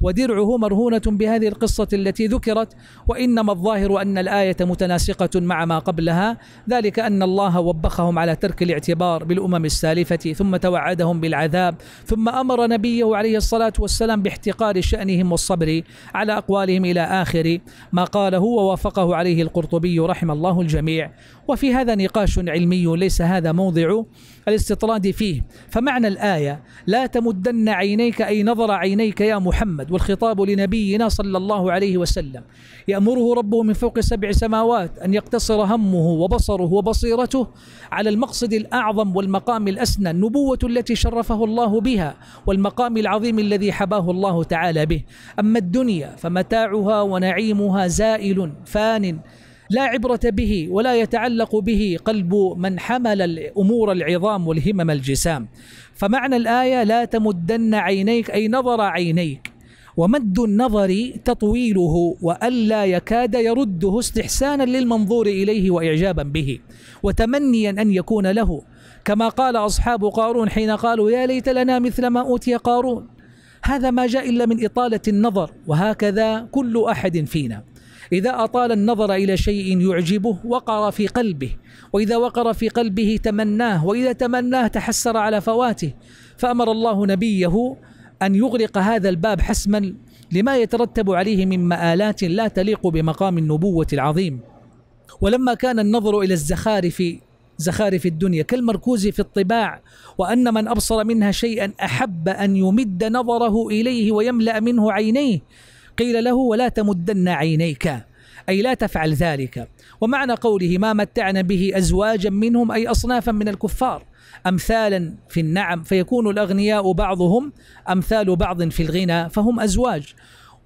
ودرعه مرهونة بهذه القصة التي ذكرت وإنما الظاهر أن الآية متناسقة مع ما قبلها ذلك أن الله وبخهم على ترك الاعتبار بالأمم السالفة ثم توعدهم بالعذاب ثم أمر نبيه عليه الصلاة والسلام باحتقار شأنهم والصبر على أقوالهم إلى آخر ما قاله ووافقه عليه عليه القرطبي رحم الله الجميع وفي هذا نقاش علمي ليس هذا موضع الاستطراد فيه فمعنى الآية لا تمدن عينيك أي نظر عينيك يا محمد والخطاب لنبينا صلى الله عليه وسلم يأمره ربه من فوق سبع سماوات أن يقتصر همه وبصره وبصيرته على المقصد الأعظم والمقام الأسنى النبوة التي شرفه الله بها والمقام العظيم الذي حباه الله تعالى به أما الدنيا فمتاعها ونعيمها زائل فان لا عبرة به ولا يتعلق به قلب من حمل الأمور العظام والهمم الجسام فمعنى الآية لا تمدن عينيك أي نظر عينيك ومد النظر تطويله والا يكاد يرده استحسانا للمنظور اليه واعجابا به وتمنيا ان يكون له كما قال اصحاب قارون حين قالوا يا ليت لنا مثل ما اوتي قارون هذا ما جاء الا من اطاله النظر وهكذا كل احد فينا إذا أطال النظر إلى شيء يعجبه وقر في قلبه وإذا وقر في قلبه تمناه وإذا تمناه تحسر على فواته فأمر الله نبيه أن يغلق هذا الباب حسما لما يترتب عليه من مآلات لا تليق بمقام النبوة العظيم ولما كان النظر إلى الزخارف زخارف الدنيا كالمركوز في الطباع وأن من أبصر منها شيئا أحب أن يمد نظره إليه ويملأ منه عينيه قيل له ولا تمدن عينيك أي لا تفعل ذلك ومعنى قوله ما متعنا به أزواجا منهم أي أصنافا من الكفار أمثالا في النعم فيكون الأغنياء بعضهم أمثال بعض في الغنى فهم أزواج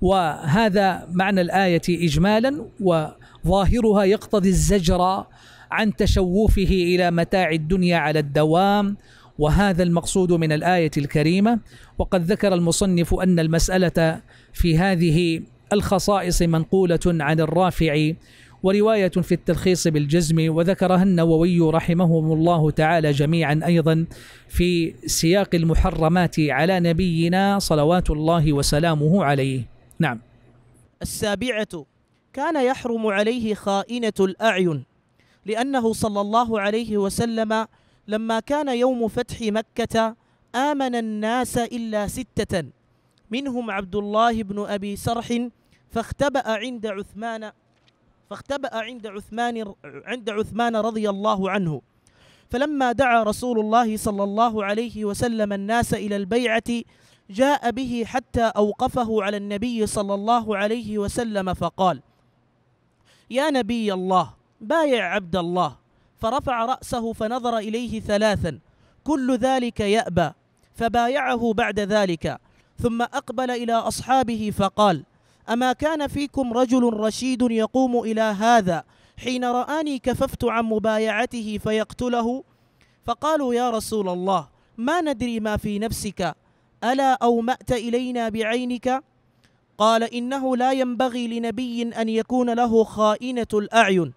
وهذا معنى الآية إجمالا وظاهرها يقتضي الزجر عن تشوفه إلى متاع الدنيا على الدوام وهذا المقصود من الآية الكريمة وقد ذكر المصنف أن المسألة في هذه الخصائص منقولة عن الرافع ورواية في التلخيص بالجزم وذكرها النووي رحمهم الله تعالى جميعا أيضا في سياق المحرمات على نبينا صلوات الله وسلامه عليه نعم السابعة كان يحرم عليه خائنة الأعين لأنه صلى الله عليه وسلم لما كان يوم فتح مكة آمن الناس إلا ستة منهم عبد الله بن أبي سرح فاختبأ عند عثمان فاختبأ عند عثمان عند عثمان رضي الله عنه فلما دعا رسول الله صلى الله عليه وسلم الناس إلى البيعة جاء به حتى أوقفه على النبي صلى الله عليه وسلم فقال يا نبي الله بايع عبد الله فرفع رأسه فنظر إليه ثلاثا كل ذلك يأبى فبايعه بعد ذلك ثم أقبل إلى أصحابه فقال أما كان فيكم رجل رشيد يقوم إلى هذا حين رآني كففت عن مبايعته فيقتله فقالوا يا رسول الله ما ندري ما في نفسك ألا أومأت إلينا بعينك قال إنه لا ينبغي لنبي أن يكون له خائنة الأعين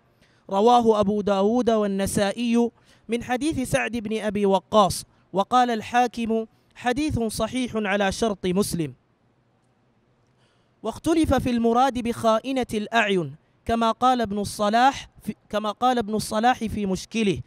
رواه أبو داود والنسائي من حديث سعد بن أبي وقاص وقال الحاكم حديث صحيح على شرط مسلم واختلف في المراد بخائنة الأعين كما قال ابن الصلاح في كما قال ابن الصلاح في مشكله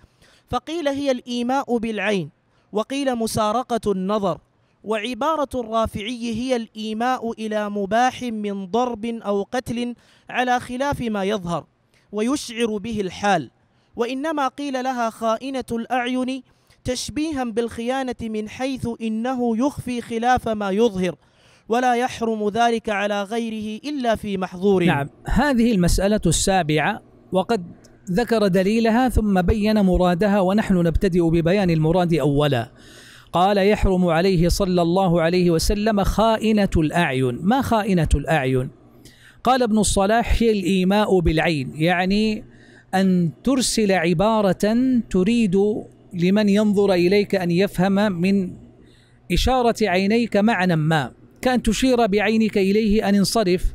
فقيل هي الإيماء بالعين وقيل مسارقة النظر وعبارة الرافعي هي الإيماء إلى مباح من ضرب أو قتل على خلاف ما يظهر ويشعر به الحال وإنما قيل لها خائنة الأعين تشبيها بالخيانة من حيث إنه يخفي خلاف ما يظهر ولا يحرم ذلك على غيره إلا في محظور نعم هذه المسألة السابعة وقد ذكر دليلها ثم بين مرادها ونحن نبتدئ ببيان المراد أولا قال يحرم عليه صلى الله عليه وسلم خائنة الأعين ما خائنة الأعين قال ابن الصلاح هي الإيماء بالعين يعني أن ترسل عبارة تريد لمن ينظر إليك أن يفهم من إشارة عينيك معنى ما كأن تشير بعينك إليه أن انصرف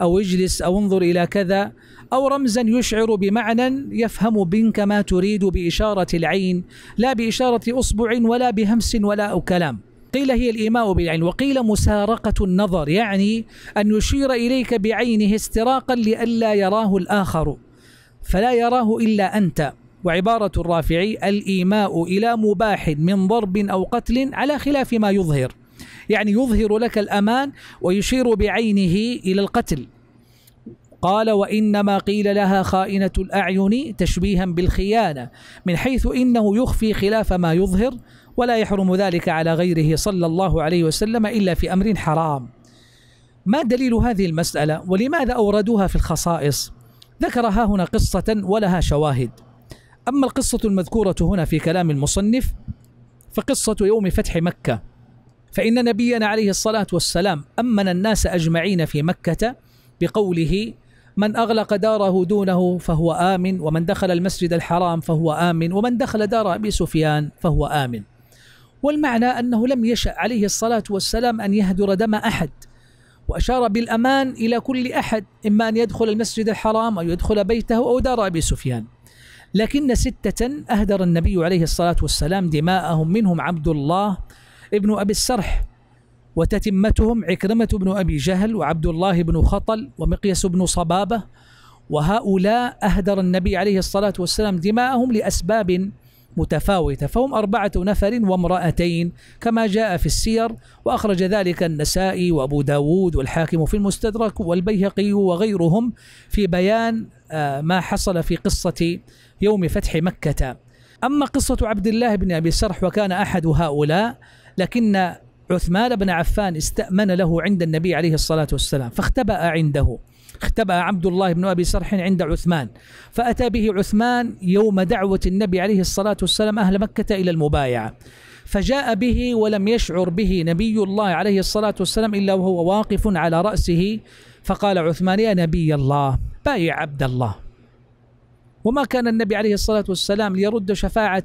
أو اجلس أو انظر إلى كذا أو رمزا يشعر بمعنى يفهم منك ما تريد بإشارة العين لا بإشارة أصبع ولا بهمس ولا أو كلام قيل هي الإيماء بالعين وقيل مسارقة النظر يعني أن يشير إليك بعينه استراقا لئلا يراه الآخر فلا يراه إلا أنت وعبارة الرافعي الإيماء إلى مباح من ضرب أو قتل على خلاف ما يظهر يعني يظهر لك الأمان ويشير بعينه إلى القتل قال وإنما قيل لها خائنة الأعين تشبيها بالخيانة من حيث إنه يخفي خلاف ما يظهر ولا يحرم ذلك على غيره صلى الله عليه وسلم إلا في أمر حرام ما دليل هذه المسألة ولماذا أوردوها في الخصائص ذكرها هنا قصة ولها شواهد أما القصة المذكورة هنا في كلام المصنف فقصة يوم فتح مكة فإن نبينا عليه الصلاة والسلام أمن الناس أجمعين في مكة بقوله من أغلق داره دونه فهو آمن ومن دخل المسجد الحرام فهو آمن ومن دخل دار أبي سفيان فهو آمن والمعنى أنه لم يشأ عليه الصلاة والسلام أن يهدر دم أحد وأشار بالأمان إلى كل أحد إما أن يدخل المسجد الحرام أو يدخل بيته أو دار أبي سفيان لكن ستة أهدر النبي عليه الصلاة والسلام دماءهم منهم عبد الله ابن أبي السرح وتتمتهم عكرمة بن أبي جهل وعبد الله بن خطل ومقيس بن صبابة وهؤلاء أهدر النبي عليه الصلاة والسلام دماءهم لأسباب متفاوتة فهم أربعة نفر وامرأتين كما جاء في السير وأخرج ذلك النسائي وأبو داود والحاكم في المستدرك والبيهقي وغيرهم في بيان آه، ما حصل في قصة يوم فتح مكة أما قصة عبد الله بن أبي سرح وكان أحد هؤلاء لكن عثمان بن عفان استأمن له عند النبي عليه الصلاة والسلام فاختبأ عنده اختبأ عبد الله بن أبي سرح عند عثمان فأتى به عثمان يوم دعوة النبي عليه الصلاة والسلام أهل مكة إلى المبايعة فجاء به ولم يشعر به نبي الله عليه الصلاة والسلام إلا وهو واقف على رأسه فقال عثمان يا نبي الله بايع عبد الله وما كان النبي عليه الصلاة والسلام ليرد شفاعة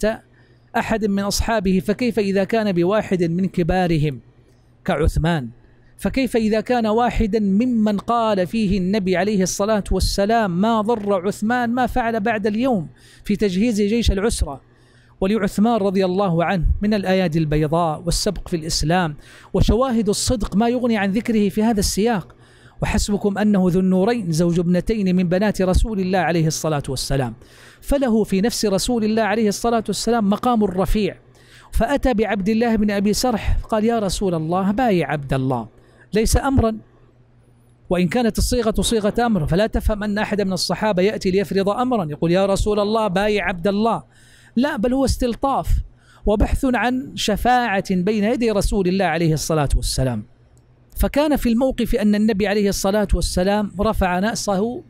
أحد من أصحابه فكيف إذا كان بواحد من كبارهم كعثمان فكيف إذا كان واحدا ممن قال فيه النبي عليه الصلاة والسلام ما ضر عثمان ما فعل بعد اليوم في تجهيز جيش العسرة ولعثمان رضي الله عنه من الأيادي البيضاء والسبق في الإسلام وشواهد الصدق ما يغني عن ذكره في هذا السياق وحسبكم أنه ذو النورين زوج ابنتين من بنات رسول الله عليه الصلاة والسلام فله في نفس رسول الله عليه الصلاة والسلام مقام رفيع فأتى بعبد الله بن أبي سرح قال يا رسول الله بايع عبد الله ليس أمرا وإن كانت الصيغة صيغة أمر فلا تفهم أن أحد من الصحابة يأتي ليفرض أمرا يقول يا رسول الله بايع عبد الله لا بل هو استلطاف وبحث عن شفاعة بين يدي رسول الله عليه الصلاة والسلام فكان في الموقف أن النبي عليه الصلاة والسلام رفع رأسه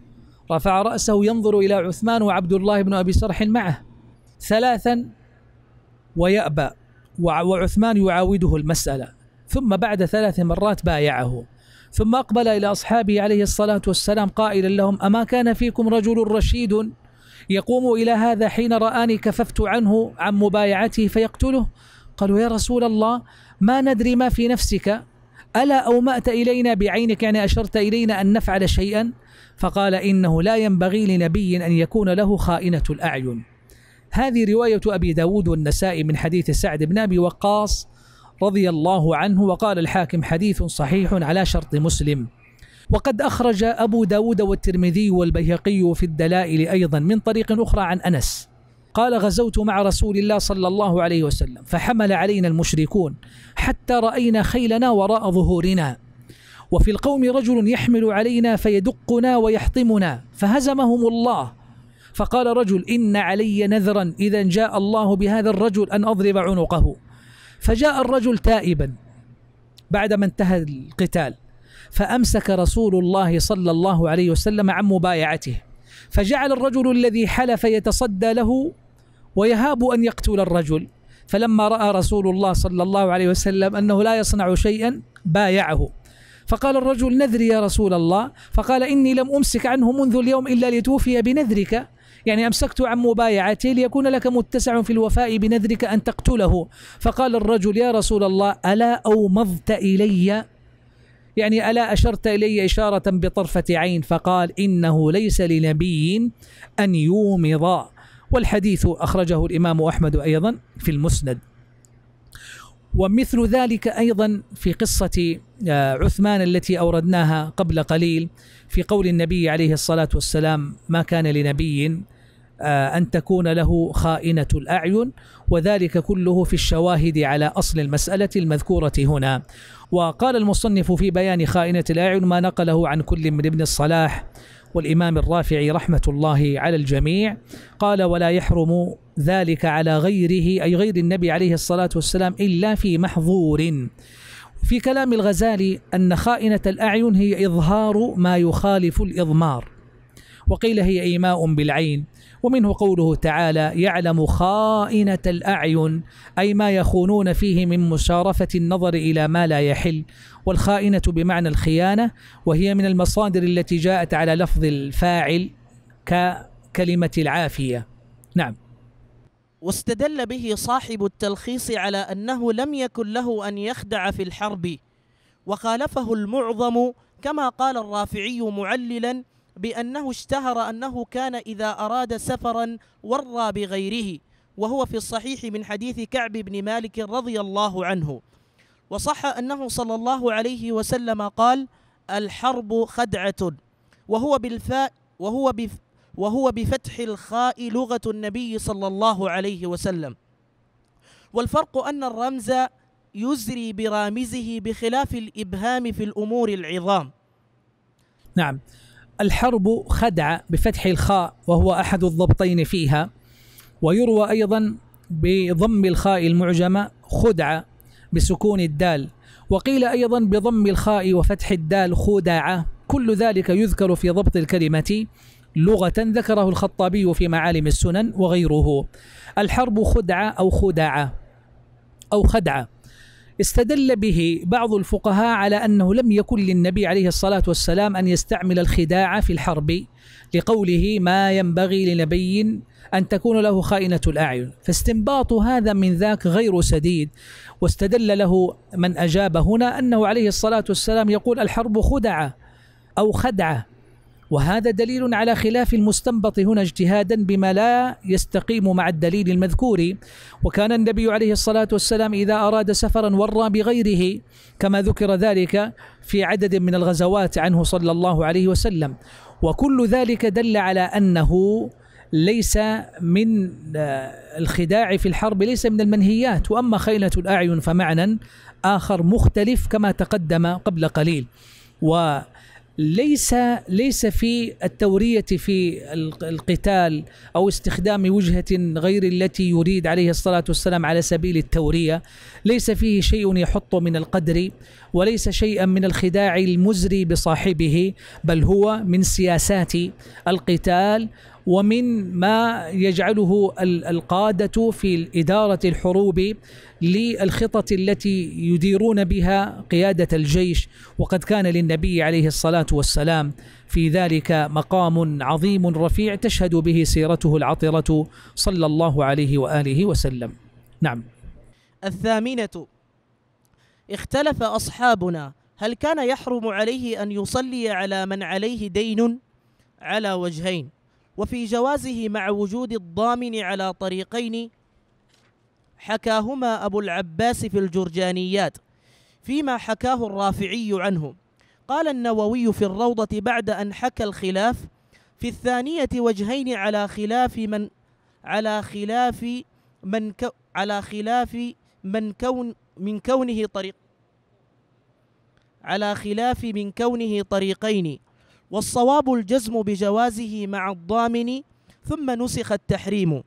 رفع رأسه ينظر إلى عثمان وعبد الله بن أبي سرح معه ثلاثا ويأبى وعثمان يعاوده المسألة ثم بعد ثلاث مرات بايعه ثم أقبل إلى أصحابه عليه الصلاة والسلام قائلا لهم أما كان فيكم رجل رشيد يقوم إلى هذا حين رآني كففت عنه عن مبايعته فيقتله قالوا يا رسول الله ما ندري ما في نفسك ألا أومأت إلينا بعينك يعني أشرت إلينا أن نفعل شيئا فقال إنه لا ينبغي لنبي أن يكون له خائنة الأعين هذه رواية أبي داود والنسائي من حديث سعد بن أبي وقاص رضي الله عنه وقال الحاكم حديث صحيح على شرط مسلم وقد أخرج أبو داود والترمذي والبيهقي في الدلائل أيضا من طريق أخرى عن أنس قال غزوت مع رسول الله صلى الله عليه وسلم فحمل علينا المشركون حتى رأينا خيلنا وراء ظهورنا وفي القوم رجل يحمل علينا فيدقنا ويحطمنا فهزمهم الله فقال رجل إن علي نذرا إذا جاء الله بهذا الرجل أن أضرب عنقه فجاء الرجل تائبا بعدما انتهى القتال فأمسك رسول الله صلى الله عليه وسلم عن مبايعته فجعل الرجل الذي حلف يتصدى له ويهاب أن يقتل الرجل فلما رأى رسول الله صلى الله عليه وسلم أنه لا يصنع شيئا بايعه فقال الرجل نذري يا رسول الله فقال إني لم أمسك عنه منذ اليوم إلا لتوفي بنذرك يعني أمسكت عن مبايعتي ليكون لك متسع في الوفاء بنذرك أن تقتله فقال الرجل يا رسول الله ألا أومضت إلي يعني ألا أشرت إلي إشارة بطرفة عين فقال إنه ليس لنبي أن يومض والحديث أخرجه الإمام أحمد أيضا في المسند ومثل ذلك أيضا في قصة آه، عثمان التي أوردناها قبل قليل في قول النبي عليه الصلاة والسلام ما كان لنبي آه، أن تكون له خائنة الأعين وذلك كله في الشواهد على أصل المسألة المذكورة هنا وقال المصنف في بيان خائنة الأعين ما نقله عن كل من ابن الصلاح والإمام الرافعي رحمة الله على الجميع قال ولا يحرم ذلك على غيره أي غير النبي عليه الصلاة والسلام إلا في محظور في كلام الغزالي أن خائنة الأعين هي إظهار ما يخالف الإضمار وقيل هي إيماء بالعين ومنه قوله تعالى يعلم خائنة الأعين أي ما يخونون فيه من مشارفة النظر إلى ما لا يحل والخائنة بمعنى الخيانة وهي من المصادر التي جاءت على لفظ الفاعل ككلمة العافية نعم واستدل به صاحب التلخيص على أنه لم يكن له أن يخدع في الحرب وخالفه المعظم كما قال الرافعي معللا بأنه اشتهر أنه كان إذا أراد سفرا ورى بغيره وهو في الصحيح من حديث كعب بن مالك رضي الله عنه وصح أنه صلى الله عليه وسلم قال الحرب خدعة وهو بالفاء وهو بف وهو بفتح الخاء لغة النبي صلى الله عليه وسلم والفرق أن الرمز يزري برامزه بخلاف الإبهام في الأمور العظام نعم الحرب خدع بفتح الخاء وهو أحد الضبطين فيها ويروى أيضا بضم الخاء المعجمة خدع بسكون الدال وقيل أيضا بضم الخاء وفتح الدال خدعة كل ذلك يذكر في ضبط الكلمة لغة ذكره الخطابي في معالم السنن وغيره الحرب خدعة أو خدعة أو خدعة استدل به بعض الفقهاء على أنه لم يكن للنبي عليه الصلاة والسلام أن يستعمل الخداع في الحرب لقوله ما ينبغي لنبي أن تكون له خائنة الأعين فاستنباط هذا من ذاك غير سديد واستدل له من أجاب هنا أنه عليه الصلاة والسلام يقول الحرب خدعة أو خدعة وهذا دليل على خلاف المستنبط هنا اجتهادا بما لا يستقيم مع الدليل المذكور وكان النبي عليه الصلاة والسلام إذا أراد سفرا ورى بغيره كما ذكر ذلك في عدد من الغزوات عنه صلى الله عليه وسلم وكل ذلك دل على أنه ليس من آه، الخداع في الحرب ليس من المنهيات وأما خيلة الأعين فمعنى آخر مختلف كما تقدم قبل قليل و ليس ليس في التورية في القتال أو استخدام وجهة غير التي يريد عليه الصلاة والسلام على سبيل التورية ليس فيه شيء يحط من القدر وليس شيئا من الخداع المزري بصاحبه بل هو من سياسات القتال ومن ما يجعله القادة في إدارة الحروب للخطط التي يديرون بها قيادة الجيش وقد كان للنبي عليه الصلاة والسلام في ذلك مقام عظيم رفيع تشهد به سيرته العطرة صلى الله عليه وآله وسلم نعم الثامنة اختلف أصحابنا هل كان يحرم عليه أن يصلي على من عليه دين على وجهين وفي جوازه مع وجود الضامن على طريقين حكاهما أبو العباس في الجرجانيات فيما حكاه الرافعي عنه قال النووي في الروضة بعد أن حكى الخلاف في الثانية وجهين على خلاف من على خلاف من على خلاف من كون من كونه طريق على خلاف من كونه طريقين والصواب الجزم بجوازه مع الضامن ثم نسخ التحريم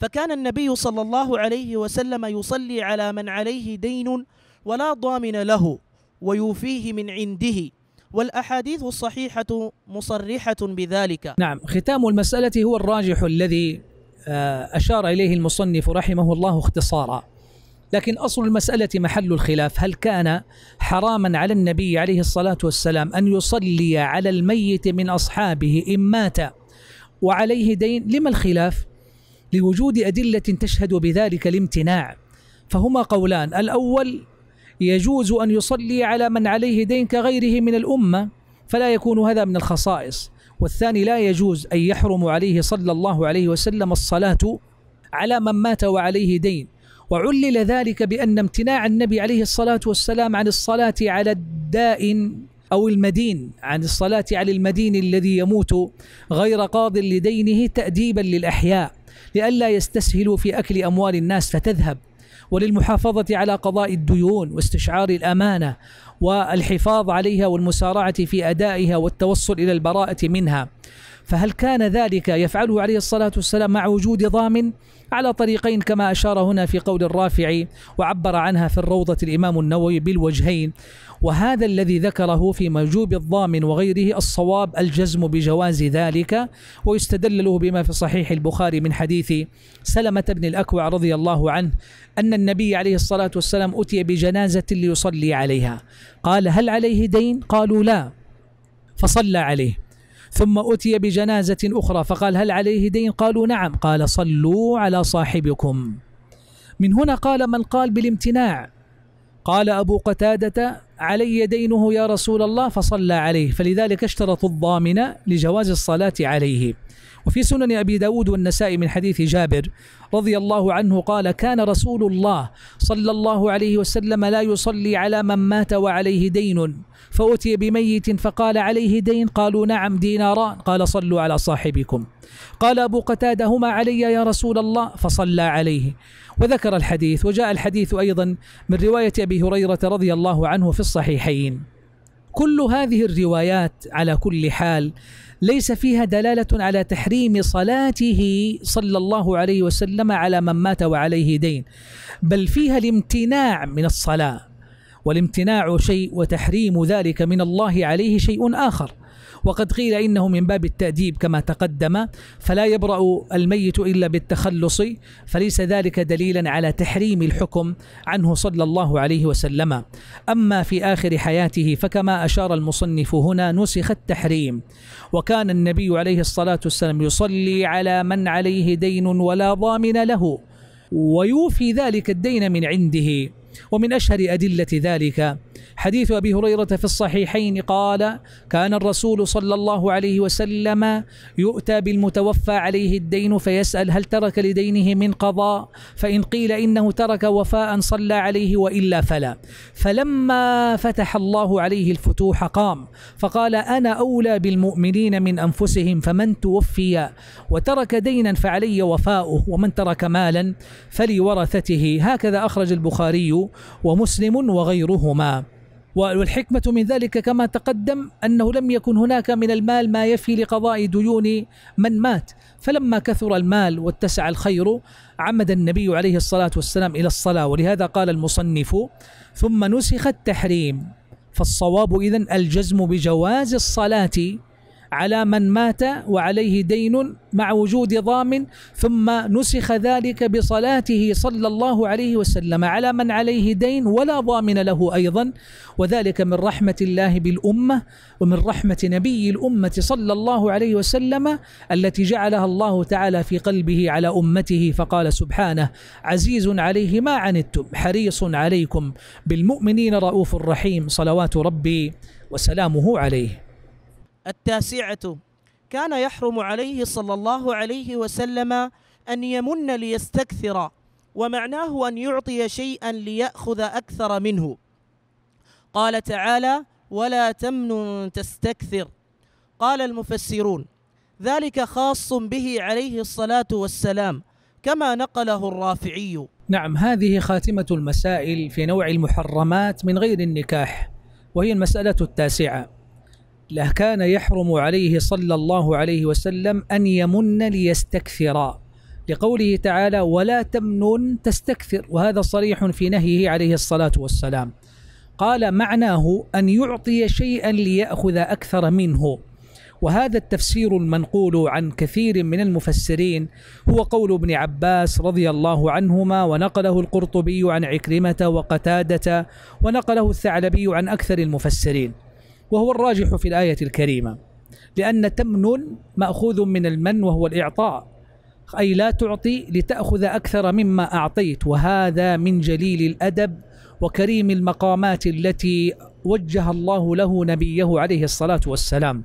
فكان النبي صلى الله عليه وسلم يصلي على من عليه دين ولا ضامن له ويوفيه من عنده والأحاديث الصحيحة مصرحة بذلك نعم ختام المسألة هو الراجح الذي آه، أشار إليه المصنف رحمه الله اختصارا لكن أصل المسألة محل الخلاف هل كان حراما على النبي عليه الصلاة والسلام أن يصلي على الميت من أصحابه إن مات وعليه دين لما الخلاف لوجود أدلة تشهد بذلك الامتناع فهما قولان الأول يجوز أن يصلي على من عليه دين كغيره من الأمة فلا يكون هذا من الخصائص والثاني لا يجوز أن يحرم عليه صلى الله عليه وسلم الصلاة على من مات وعليه دين وعلل ذلك بأن امتناع النبي عليه الصلاة والسلام عن الصلاة على الدائن أو المدين عن الصلاة على المدين الذي يموت غير قاض لدينه تأديبا للأحياء لئلا يستسهلوا في أكل أموال الناس فتذهب وللمحافظة على قضاء الديون واستشعار الأمانة والحفاظ عليها والمسارعة في أدائها والتوصل إلى البراءة منها فهل كان ذلك يفعله عليه الصلاة والسلام مع وجود ضامن على طريقين كما أشار هنا في قول الرافعي وعبر عنها في الروضة الإمام النووي بالوجهين وهذا الذي ذكره في موجوب الضامن وغيره الصواب الجزم بجواز ذلك ويستدل له بما في صحيح البخاري من حديث سلمة بن الأكوع رضي الله عنه أن النبي عليه الصلاة والسلام أتي بجنازة ليصلي عليها قال هل عليه دين؟ قالوا لا فصلى عليه ثم أتي بجنازة أخرى فقال هل عليه دين قالوا نعم قال صلوا على صاحبكم من هنا قال من قال بالامتناع قال أبو قتادة علي دينه يا رسول الله فصلى عليه فلذلك اشترط الضامن لجواز الصلاة عليه وفي سنن أبي داود والنسائي من حديث جابر رضي الله عنه قال كان رسول الله صلى الله عليه وسلم لا يصلي على من مات وعليه دين فأتي بميت فقال عليه دين قالوا نعم ديناران قال صلوا على صاحبكم قال أبو قتادة هما علي يا رسول الله فصلى عليه وذكر الحديث وجاء الحديث أيضا من رواية أبي هريرة رضي الله عنه في الصحيحين كل هذه الروايات على كل حال ليس فيها دلاله على تحريم صلاته صلى الله عليه وسلم على من مات وعليه دين بل فيها الامتناع من الصلاه والامتناع شيء وتحريم ذلك من الله عليه شيء اخر وقد قيل إنه من باب التأديب كما تقدم فلا يبرأ الميت إلا بالتخلص فليس ذلك دليلا على تحريم الحكم عنه صلى الله عليه وسلم أما في آخر حياته فكما أشار المصنف هنا نسخ التحريم وكان النبي عليه الصلاة والسلام يصلي على من عليه دين ولا ضامن له ويوفي ذلك الدين من عنده ومن أشهر أدلة ذلك حديث أبي هريرة في الصحيحين قال كان الرسول صلى الله عليه وسلم يؤتى بالمتوفى عليه الدين فيسأل هل ترك لدينه من قضاء فإن قيل إنه ترك وفاء صلى عليه وإلا فلا فلما فتح الله عليه الفتوح قام فقال أنا أولى بالمؤمنين من أنفسهم فمن توفي وترك دينا فعلي وفاؤه ومن ترك مالا فلورثته هكذا أخرج البخاري ومسلم وغيرهما والحكمة من ذلك كما تقدم أنه لم يكن هناك من المال ما يفي لقضاء ديون من مات فلما كثر المال واتسع الخير عمد النبي عليه الصلاة والسلام إلى الصلاة ولهذا قال المصنف ثم نسخ التحريم فالصواب إذن الجزم بجواز الصلاة على من مات وعليه دين مع وجود ضامن ثم نسخ ذلك بصلاته صلى الله عليه وسلم على من عليه دين ولا ضامن له ايضا وذلك من رحمه الله بالامه ومن رحمه نبي الامه صلى الله عليه وسلم التي جعلها الله تعالى في قلبه على امته فقال سبحانه عزيز عليه ما عنتم حريص عليكم بالمؤمنين رؤوف رحيم صلوات ربي وسلامه عليه التاسعة كان يحرم عليه صلى الله عليه وسلم أن يمن ليستكثر ومعناه أن يعطي شيئا ليأخذ أكثر منه قال تعالى ولا تمن تستكثر قال المفسرون ذلك خاص به عليه الصلاة والسلام كما نقله الرافعي نعم هذه خاتمة المسائل في نوع المحرمات من غير النكاح وهي المسألة التاسعة لكان يحرم عليه صلى الله عليه وسلم أن يمن ليستكثر لقوله تعالى ولا تمنن تستكثر وهذا صريح في نهيه عليه الصلاة والسلام قال معناه أن يعطي شيئا ليأخذ أكثر منه وهذا التفسير المنقول عن كثير من المفسرين هو قول ابن عباس رضي الله عنهما ونقله القرطبي عن عكرمة وقتادة ونقله الثعلبي عن أكثر المفسرين وهو الراجح في الآية الكريمة لأن تمن مأخوذ من المن وهو الإعطاء أي لا تعطي لتأخذ أكثر مما أعطيت وهذا من جليل الأدب وكريم المقامات التي وجه الله له نبيه عليه الصلاة والسلام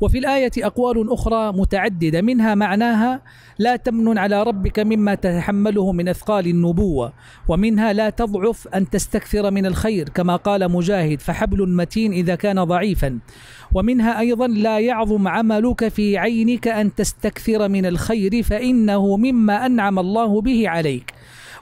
وفي الآية أقوال أخرى متعددة منها معناها لا تمن على ربك مما تتحمله من أثقال النبوة ومنها لا تضعف أن تستكثر من الخير كما قال مجاهد فحبل متين إذا كان ضعيفا ومنها أيضا لا يعظم عملك في عينك أن تستكثر من الخير فإنه مما أنعم الله به عليك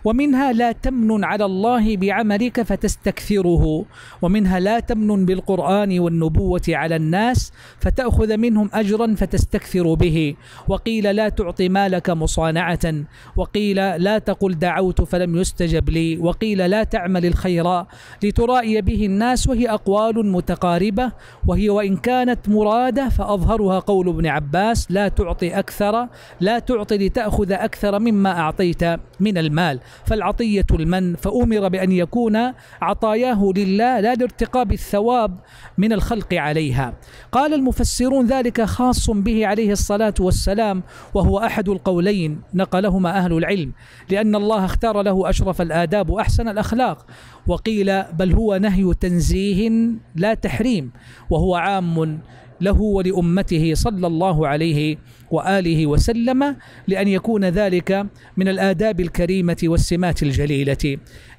ومنها لا تمن على الله بعملك فتستكثره ومنها لا تمن بالقرآن والنبوة على الناس فتأخذ منهم أجرا فتستكثر به وقيل لا تعطي مالك مصانعة وقيل لا تقل دعوت فلم يستجب لي وقيل لا تعمل الخير لترائي به الناس وهي أقوال متقاربة وهي وإن كانت مرادة فأظهرها قول ابن عباس لا تعطي أكثر لا تعطي لتأخذ أكثر مما أعطيت من المال فالعطية المن فأمر بأن يكون عطاياه لله لا لارتقاب الثواب من الخلق عليها قال المفسرون ذلك خاص به عليه الصلاة والسلام وهو أحد القولين نقلهما أهل العلم لأن الله اختار له أشرف الآداب وأحسن الأخلاق وقيل بل هو نهي تنزيه لا تحريم وهو عام له ولأمته صلى الله عليه وآله وسلم لأن يكون ذلك من الآداب الكريمة والسمات الجليلة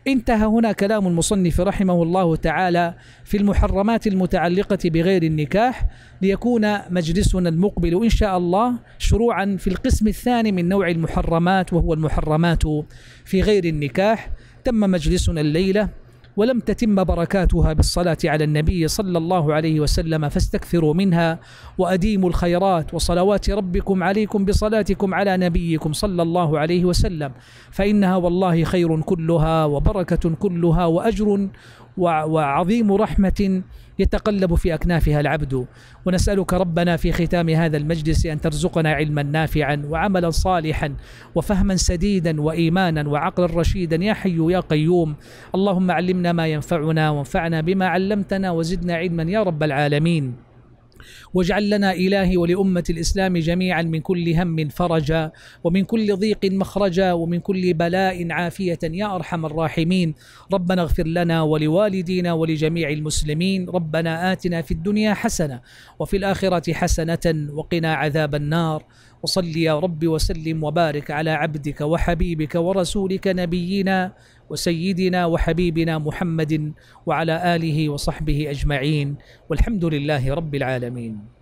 انتهى هنا كلام المصنف رحمه الله تعالى في المحرمات المتعلقة بغير النكاح ليكون مجلسنا المقبل إن شاء الله شروعا في القسم الثاني من نوع المحرمات وهو المحرمات في غير النكاح تم مجلسنا الليلة ولم تتم بركاتها بالصلاة على النبي صلى الله عليه وسلم فاستكثروا منها وأديموا الخيرات وصلوات ربكم عليكم بصلاتكم على نبيكم صلى الله عليه وسلم فإنها والله خير كلها وبركة كلها وأجر وعظيم رحمة يتقلب في أكنافها العبد ونسألك ربنا في ختام هذا المجلس أن ترزقنا علما نافعا وعملا صالحا وفهما سديدا وإيمانا وعقلا رشيدا يا حي يا قيوم اللهم علمنا ما ينفعنا وانفعنا بما علمتنا وزدنا علما يا رب العالمين واجعل لنا إلهي ولأمة الإسلام جميعا من كل هم فرجا ومن كل ضيق مخرجا ومن كل بلاء عافية يا أرحم الراحمين ربنا اغفر لنا ولوالدينا ولجميع المسلمين ربنا آتنا في الدنيا حسنة وفي الآخرة حسنة وقنا عذاب النار وصل يا رب وسلم وبارك على عبدك وحبيبك ورسولك نبينا وسيدنا وحبيبنا محمد وعلى آله وصحبه أجمعين والحمد لله رب العالمين